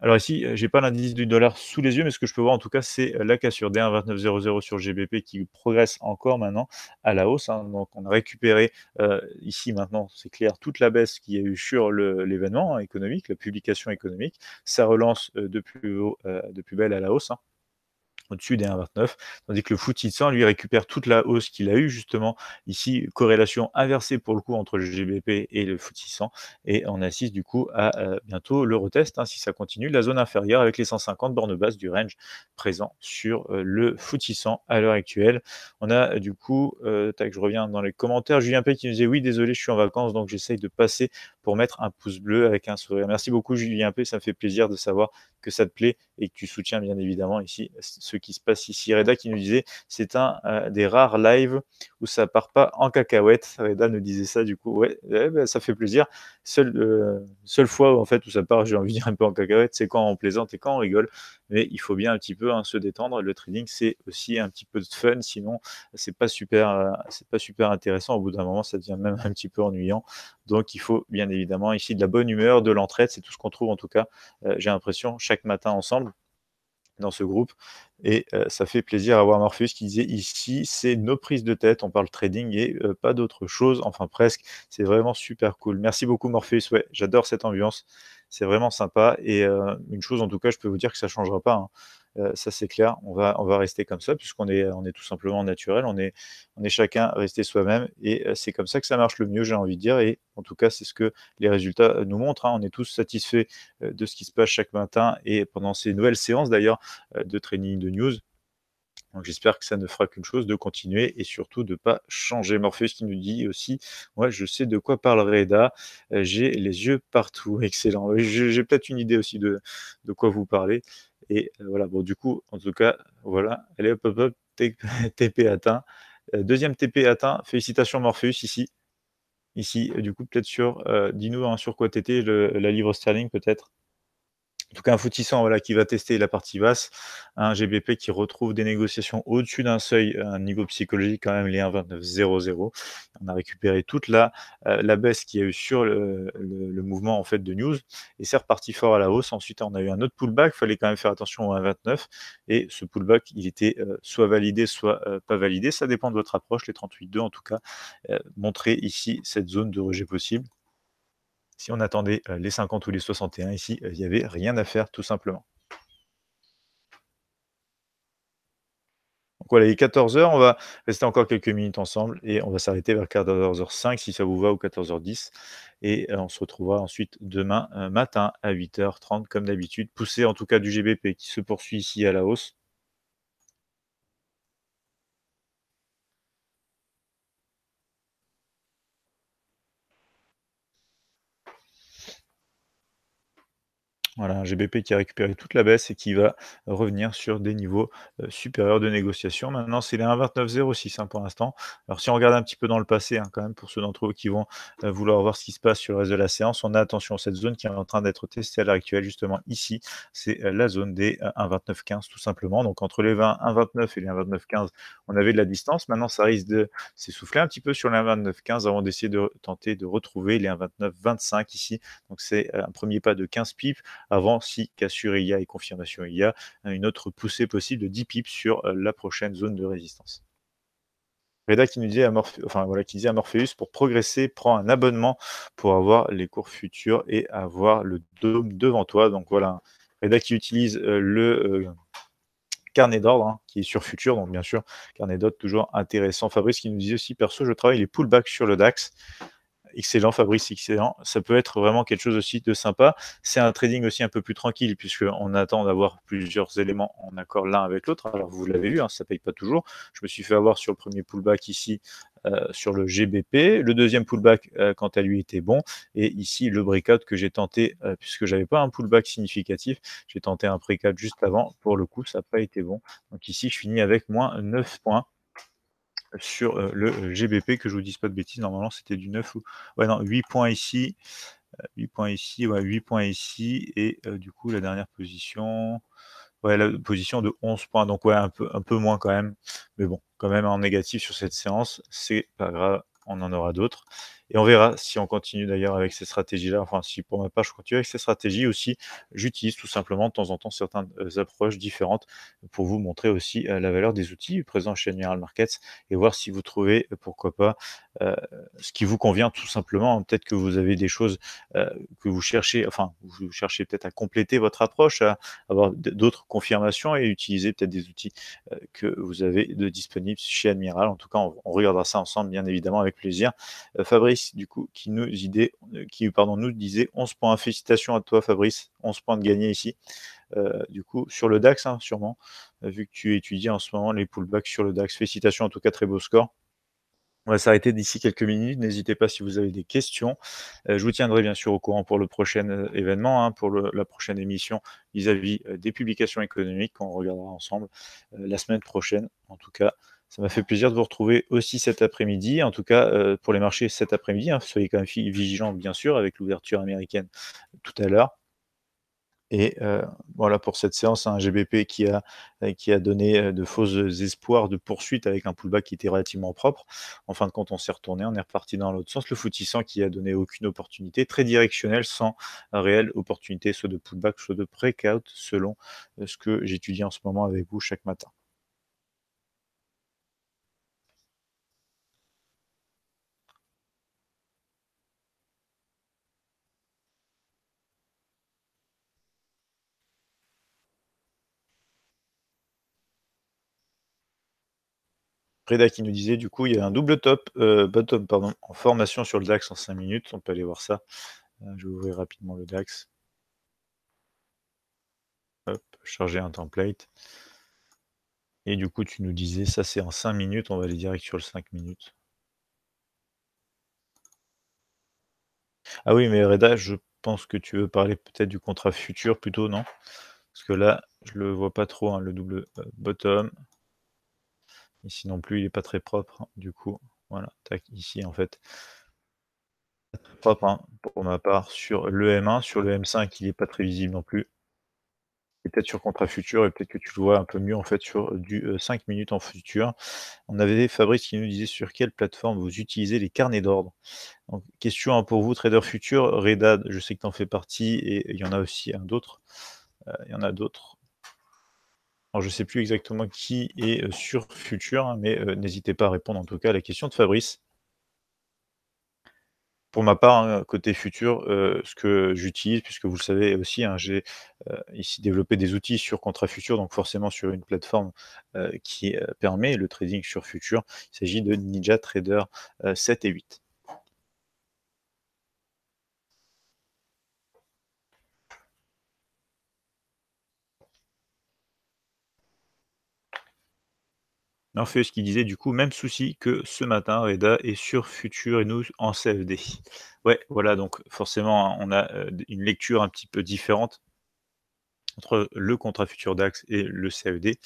Alors ici, euh, j'ai pas l'indice du dollar sous les yeux, mais ce que je peux voir en tout cas, c'est euh, la cassure des 1,2900 sur GBP qui progresse encore maintenant à la hausse. Hein. Donc on a récupéré euh, ici maintenant, c'est clair, toute la baisse qu'il y a eu sur l'événement économique, la publication économique. Ça relance de, plus belle à la hausse. Hein au-dessus des 1,29, tandis que le footissant 100 lui, récupère toute la hausse qu'il a eue, justement, ici, corrélation inversée pour le coup entre le GBP et le Footy 100 et on assiste du coup à euh, bientôt le retest, hein, si ça continue, la zone inférieure avec les 150 bornes basse du range présent sur euh, le Footy 100 à l'heure actuelle. On a du coup, euh, tac, je reviens dans les commentaires, Julien P qui nous disait, oui, désolé, je suis en vacances, donc j'essaye de passer pour mettre un pouce bleu avec un sourire. Merci beaucoup, Julien P ça me fait plaisir de savoir que ça te plaît et que tu soutiens bien évidemment ici ce qui se passe ici. Reda qui nous disait c'est un euh, des rares lives où ça part pas en cacahuète. Reda nous disait ça, du coup, ouais, bah, ça fait plaisir. Seule, euh, seule fois en fait où ça part, j'ai envie de dire un peu en cacahuète, c'est quand on plaisante et quand on rigole. Mais il faut bien un petit peu hein, se détendre. Le trading, c'est aussi un petit peu de fun, sinon c'est pas super, euh, c'est pas super intéressant. Au bout d'un moment, ça devient même un petit peu ennuyant. Donc il faut bien évidemment ici de la bonne humeur, de l'entraide, c'est tout ce qu'on trouve en tout cas. j'ai l'impression chaque matin ensemble dans ce groupe. Et euh, ça fait plaisir à voir Morpheus qui disait ici, c'est nos prises de tête, on parle trading et euh, pas d'autre chose, enfin presque. C'est vraiment super cool. Merci beaucoup Morpheus, ouais, j'adore cette ambiance, c'est vraiment sympa. Et euh, une chose en tout cas, je peux vous dire que ça ne changera pas. Hein. Euh, ça, c'est clair. On va, on va rester comme ça, puisqu'on est, on est tout simplement naturel. On est, on est chacun resté soi-même. Et euh, c'est comme ça que ça marche le mieux, j'ai envie de dire. Et en tout cas, c'est ce que les résultats euh, nous montrent. Hein. On est tous satisfaits de ce qui se passe chaque matin et pendant ces nouvelles séances, d'ailleurs, de training de news. Donc j'espère que ça ne fera qu'une chose, de continuer et surtout de ne pas changer. Morpheus qui nous dit aussi, Moi je sais de quoi parle Reda, j'ai les yeux partout, excellent. J'ai peut-être une idée aussi de, de quoi vous parlez. Et euh, voilà, bon, du coup, en tout cas, voilà, allez, hop, hop, hop, TP atteint. Euh, deuxième TP atteint, félicitations Morpheus ici. Ici, du coup, peut-être sur, euh, dis-nous hein, sur quoi t'étais, la livre sterling peut-être en tout cas un footissant voilà, qui va tester la partie basse, un GBP qui retrouve des négociations au-dessus d'un seuil, euh, un niveau psychologique quand même, les 1,29,00. On a récupéré toute euh, la, baisse qu'il y a eu sur le, mouvement en fait de news et c'est reparti fort à la hausse. Ensuite, on a eu un autre pullback, il fallait quand même faire attention au 1,29 et ce pullback, il était euh, soit validé, soit pas validé. Ça dépend de votre approche, les 38,2 en tout cas. montrer ici cette zone de rejet possible. Si on attendait les 50 ou les 61 ici, il n'y avait rien à faire tout simplement. Donc voilà, il est 14h, on va rester encore quelques minutes ensemble et on va s'arrêter vers 14h05 si ça vous va ou 14h10. Et on se retrouvera ensuite demain matin à 8h30 comme d'habitude. poussé en tout cas du GBP qui se poursuit ici à la hausse. Voilà, un GBP qui a récupéré toute la baisse et qui va revenir sur des niveaux euh, supérieurs de négociation. Maintenant, c'est les 1,2906 hein, pour l'instant. Alors, si on regarde un petit peu dans le passé, hein, quand même, pour ceux d'entre vous qui vont euh, vouloir voir ce qui se passe sur le reste de la séance, on a attention à cette zone qui est en train d'être testée à l'heure actuelle, justement ici. C'est euh, la zone des 1,2915, tout simplement. Donc, entre les 20, 1,29 et les 1,2915, on avait de la distance. Maintenant, ça risque de s'essouffler un petit peu sur les 1,2915 avant d'essayer de tenter de retrouver les 1,2925 ici. Donc, c'est un premier pas de 15 pips avant, si cassure a et confirmation IA, hein, une autre poussée possible de 10 pips sur euh, la prochaine zone de résistance. Reda qui nous dit à, voilà, qui dit pour progresser, prends un abonnement pour avoir les cours futurs et avoir le dôme devant toi. Donc voilà, Reda qui utilise euh, le euh, carnet d'ordre hein, qui est sur futur. Donc bien sûr, carnet d'ordre toujours intéressant. Fabrice qui nous dit aussi, perso, je travaille les pullbacks sur le DAX excellent, Fabrice excellent, ça peut être vraiment quelque chose aussi de sympa. C'est un trading aussi un peu plus tranquille puisqu'on attend d'avoir plusieurs éléments en accord l'un avec l'autre. Alors vous l'avez vu, ça hein, ça paye pas toujours. Je me suis fait avoir sur le premier pullback ici euh, sur le GBP. Le deuxième pullback, euh, quant à lui, était bon. Et ici, le breakout que j'ai tenté, euh, puisque j'avais pas un pullback significatif, j'ai tenté un breakout juste avant. Pour le coup, ça n'a pas été bon. Donc ici, je finis avec moins 9 points sur le GBP, que je vous dise pas de bêtises, normalement c'était du 9 ou... Ouais, non, 8 points ici, 8 euh, points ici, ouais, 8 points ici, et du coup la dernière position, ouais, la position de 11 points, donc ouais, un peu, un peu moins quand même, mais bon, quand même en négatif sur cette séance, c'est pas grave, on en aura d'autres. Et on verra si on continue d'ailleurs avec ces stratégies-là. Enfin, si pour ma part, je continue avec ces stratégies aussi, j'utilise tout simplement de temps en temps certaines euh, approches différentes pour vous montrer aussi euh, la valeur des outils présents chez General Markets et voir si vous trouvez, euh, pourquoi pas, euh, ce qui vous convient tout simplement. Hein, peut-être que vous avez des choses euh, que vous cherchez, enfin, vous cherchez peut-être à compléter votre approche, à avoir d'autres confirmations et utiliser peut-être des outils euh, que vous avez de disponibles chez Admiral. En tout cas, on, regardera ça ensemble, bien évidemment, avec plaisir. Fabrice, du coup, qui nous, idée, qui, pardon, nous disait 11 points. Félicitations à toi, Fabrice. 11 points de gagné ici. du coup, sur le DAX, hein, sûrement, vu que tu étudies en ce moment les pullbacks sur le DAX. Félicitations, en tout cas, très beau score. On va s'arrêter d'ici quelques minutes. N'hésitez pas si vous avez des questions. Euh, je vous tiendrai bien sûr au courant pour le prochain euh, événement, hein, pour la prochaine émission vis-à-vis euh, des publications économiques qu'on regardera ensemble la semaine prochaine. En tout cas, ça m'a fait plaisir de vous retrouver aussi cet après-midi. En tout cas, pour les marchés cet après-midi, hein. soyez quand même vigilants, bien sûr, avec l'ouverture américaine tout à l'heure. Et euh, voilà pour cette séance, un hein, GBP qui a, euh, qui a donné euh, de fausses espoirs de poursuite avec un pullback qui était relativement propre. En fin de compte, on s'est retourné, on est reparti dans l'autre sens. Le foutissant qui a donné aucune opportunité, très directionnelle, sans réelle opportunité, soit de pullback, soit de breakout, selon ce que j'étudie en ce moment avec vous chaque matin. Reda qui nous disait, du coup, il y a un double top, euh, bottom pardon, en formation sur le DAX en 5 minutes. On peut aller voir ça. Euh, je vais ouvrir rapidement le DAX. Hop, charger un template. Et du coup, tu nous disais, ça c'est en 5 minutes, on va aller direct sur le 5 minutes. Ah oui, mais Reda, je pense que tu veux parler peut-être du contrat futur plutôt, non Parce que là, je le vois pas trop, hein, le double euh, bottom. Ici non plus, il n'est pas très propre. Hein, du coup, voilà, tac, ici en fait. Pas très propre hein, pour ma part sur le M1. Sur le M5, il n'est pas très visible non plus. peut-être sur contrat futur, et peut-être que tu le vois un peu mieux en fait sur euh, du 5 euh, minutes en futur. On avait Fabrice qui nous disait sur quelle plateforme vous utilisez les carnets d'ordre. Donc, question pour vous, trader futur, Redad, je sais que tu en fais partie, et il y en a aussi un d'autre. Euh, il y en a d'autres alors, je sais plus exactement qui est euh, sur Futur, hein, mais euh, n'hésitez pas à répondre en tout cas à la question de Fabrice. Pour ma part, hein, côté futur, euh, ce que j'utilise, puisque vous le savez aussi, hein, j'ai ici développé des outils sur contrat futur, donc forcément sur une plateforme qui permet le trading sur futur. Il s'agit de Ninja Trader 7 et 8. fait, ce qu'il disait du coup, même souci que ce matin, Reda est sur Futur et nous en CFD. Ouais, voilà, donc forcément, hein, on a euh, une lecture un petit peu différente entre le contrat futur DAX et le CFD,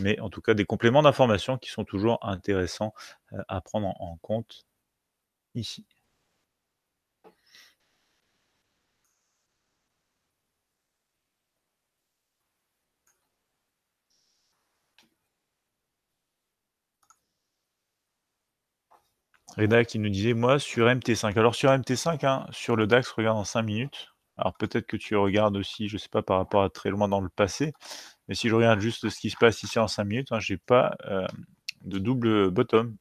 mais en tout cas des compléments d'information qui sont toujours intéressants euh, à prendre en compte ici. Reda qui nous disait, moi, sur MT5. Alors, sur MT5, hein, sur le DAX, regarde en 5 minutes. Alors, peut-être que tu regardes aussi, je ne sais pas, par rapport à très loin dans le passé. Mais si je regarde juste ce qui se passe ici en 5 minutes, hein, je n'ai pas euh, de double bottom.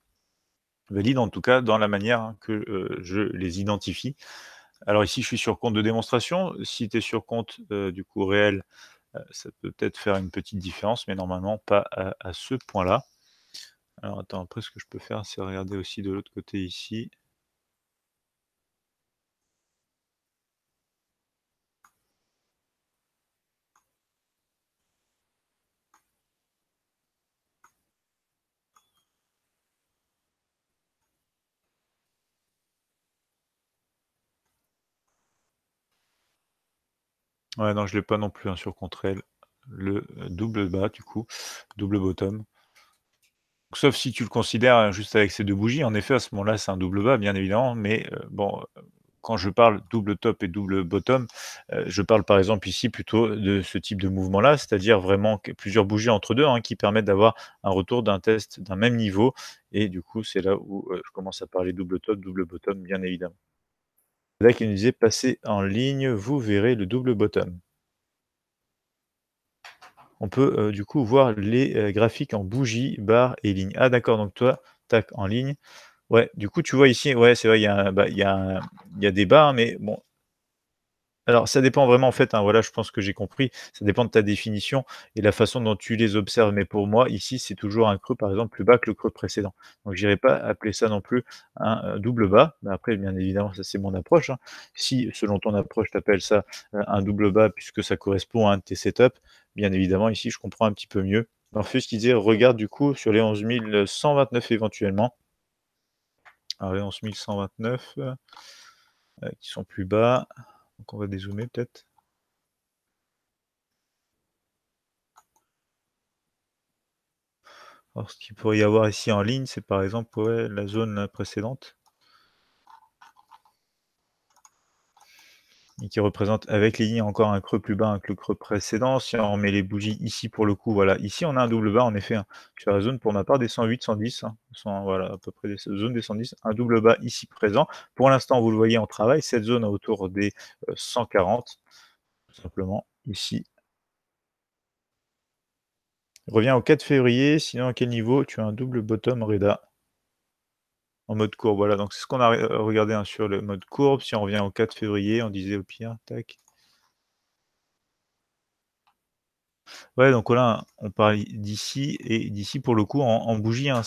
Valide, en tout cas, dans la manière hein, que euh, je les identifie. Alors, ici, je suis sur compte de démonstration. Si tu es sur compte, euh, du coup, réel, ça peut peut-être faire une petite différence, mais normalement, pas à ce point-là. Alors attends, après ce que je peux faire, c'est regarder aussi de l'autre côté ici. Ouais, non, je l'ai pas non plus hein, sur elle Le euh, double bas, du coup, double bottom sauf si tu le considères hein, juste avec ces deux bougies. En effet, à ce moment-là, c'est un double bas, bien évidemment, mais euh, bon, euh, quand je parle double top et double bottom, euh, je parle par exemple ici plutôt de ce type de mouvement-là, c'est-à-dire vraiment plusieurs bougies entre deux hein, qui permettent d'avoir un retour d'un test d'un même niveau. Et du coup, c'est là où je commence à parler double top, double bottom, bien évidemment. là qu'il nous disait, passez en ligne, vous verrez le double bottom on peut euh, du coup voir les euh, graphiques en bougie, barres et ligne. Ah d'accord, donc toi, tac, en ligne. Ouais, du coup, tu vois ici, ouais, c'est vrai, il y, a, bah, y y, a des barres, hein, mais bon. Alors, ça dépend vraiment, en fait, hein, voilà, je pense que j'ai compris, ça dépend de ta définition et la façon dont tu les observes. Mais pour moi, ici, c'est toujours un creux, par exemple, plus bas que le creux précédent. Donc, je n'irai pas appeler ça non plus un euh, double bas. Mais après, bien évidemment, ça, c'est mon approche. Hein. Si, selon ton approche, tu appelles ça un double bas, puisque ça correspond à un de tes setups, bien évidemment, ici, je comprends un petit peu mieux. ce qui dit, regarde du coup sur les 11 129 éventuellement. Alors les 11 129 euh, euh, qui sont plus bas. Donc on va dézoomer peut-être. Alors ce qu'il pourrait y avoir ici en ligne, c'est par exemple la zone précédente. qui représente avec les lignes encore un creux plus bas que le creux précédent. Si on met les bougies ici pour le coup, voilà, ici on a un double bas en effet. Hein. tu la zone pour ma part des 108, 110, hein. voilà, à peu près des zones des 110, un double bas ici présent. Pour l'instant, vous le voyez en travail, cette zone autour des 140, euh, tout simplement ici. Reviens au 4 février, sinon à quel niveau tu as un double bottom Reda en mode courbe. Voilà, donc c'est ce qu'on a euh, regardé hein, sur le mode courbe. Si on revient au 4 février, on disait au pire, tac. Ouais, donc là, on parle d'ici et d'ici pour le coup en, bougie. Hein,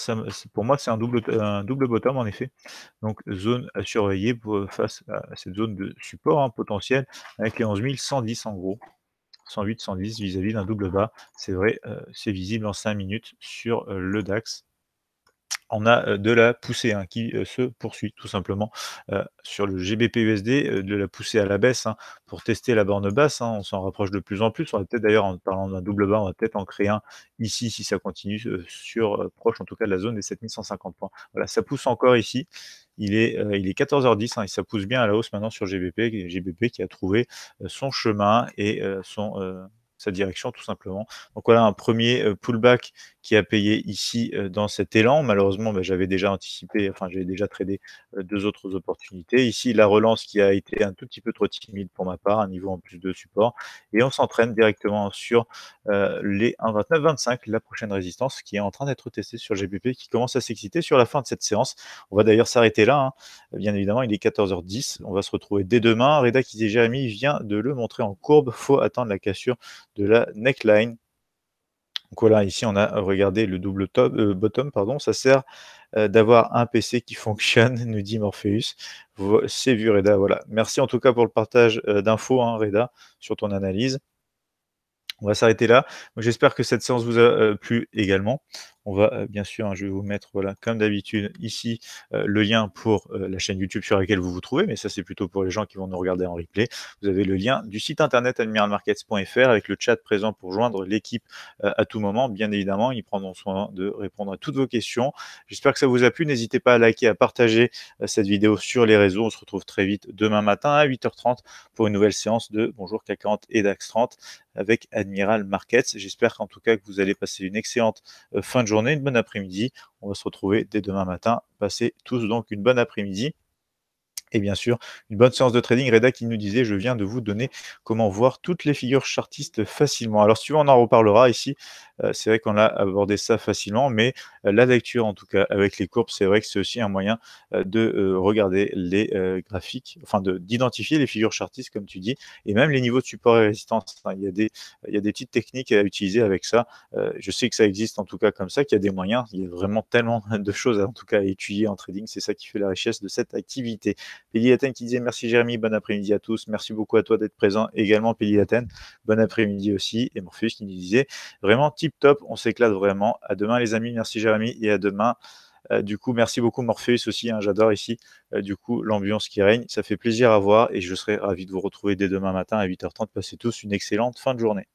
pour moi, c'est un double, un double bottom en effet. Donc, zone à surveiller euh, face à cette zone de support hein, potentiel avec les 11 110 en gros. 108, 110 vis-à-vis d'un double bas. C'est vrai, euh, c'est visible en 5 minutes sur le DAX on a de la poussée hein, qui se poursuit tout simplement sur le GBP USD, de la poussée à la baisse hein, pour tester la borne basse. Hein, on s'en rapproche de plus en plus. On va peut-être d'ailleurs, en parlant d'un double bas, on va peut-être en créer un ici si ça continue sur proche en tout cas de la zone des 7150 points. Voilà, ça pousse encore ici. Il est, il est 14h10 et ça pousse bien à la hausse maintenant sur GBP, GBP qui a trouvé son chemin et son direction tout simplement. Donc voilà un premier euh, pullback qui a payé ici euh, dans cet élan. Malheureusement, bah, j'avais déjà anticipé, enfin j'ai déjà tradé euh, deux autres opportunités. Ici, la relance qui a été un tout petit peu trop timide pour ma part, un niveau en plus de support. Et on s'entraîne directement sur les 1,29-25, la prochaine résistance qui est en train d'être testée sur GBP, qui commence à s'exciter sur la fin de cette séance. On va d'ailleurs s'arrêter là. Hein. Bien évidemment, il est 14h10. On va se retrouver dès demain. Reda qui Kizé-Jérémy vient de le montrer en courbe. faut attendre la cassure de la neckline. Donc voilà, ici on a regardé le double top, euh, bottom, pardon, ça sert euh, d'avoir un PC qui fonctionne, nous dit Morpheus. C'est vu Reda, voilà. Merci en tout cas pour le partage euh, d'infos, hein, Reda, sur ton analyse. On va s'arrêter là. J'espère que cette séance vous a plu également. On va bien sûr, hein, je vais vous mettre, voilà, comme d'habitude, ici le lien pour la chaîne YouTube sur laquelle vous vous trouvez, mais ça c'est plutôt pour les gens qui vont nous regarder en replay. Vous avez le lien du site internet admiralmarkets.fr avec le chat présent pour joindre l'équipe à tout moment. Bien évidemment, ils prendront soin de répondre à toutes vos questions. J'espère que ça vous a plu. N'hésitez pas à liker, à partager cette vidéo sur les réseaux. On se retrouve très vite demain matin à 8h30 pour une nouvelle séance de Bonjour CAC 40 et DAX 30 avec Admiral Markets. J'espère qu'en tout cas que vous allez passer une excellente fin de journée une bonne après-midi. On va se retrouver dès demain matin. Passez tous donc une bonne après-midi et bien sûr une bonne séance de trading. Reda qui nous disait Je viens de vous donner comment voir toutes les figures chartistes facilement. Alors, si on en reparlera ici. Euh, c'est vrai qu'on a abordé ça facilement, mais euh, la lecture, en tout cas, avec les courbes, c'est vrai que c'est aussi un moyen euh, de regarder les graphiques, enfin d'identifier les figures chartistes, comme tu dis, et même les niveaux de support et résistance. Hein. Il, y a des, il y a des petites techniques à utiliser avec ça. je sais que ça existe en tout cas comme ça, qu'il y a des moyens. Il y a vraiment tellement de choses, en tout cas, à étudier en trading. C'est ça qui fait la richesse de cette activité pédi qui disait merci Jérémy, bon après-midi à tous. Merci beaucoup à toi d'être présent également, pédi Bon après-midi aussi. Et Morpheus qui nous disait vraiment tip top, on s'éclate vraiment. À demain les amis, merci Jérémy et à demain. Euh, du coup, merci beaucoup Morpheus aussi, hein, j'adore ici, euh, du coup, l'ambiance qui règne, ça fait plaisir à voir et je serai ravi de vous retrouver dès demain matin à 8h30. Passez tous une excellente fin de journée.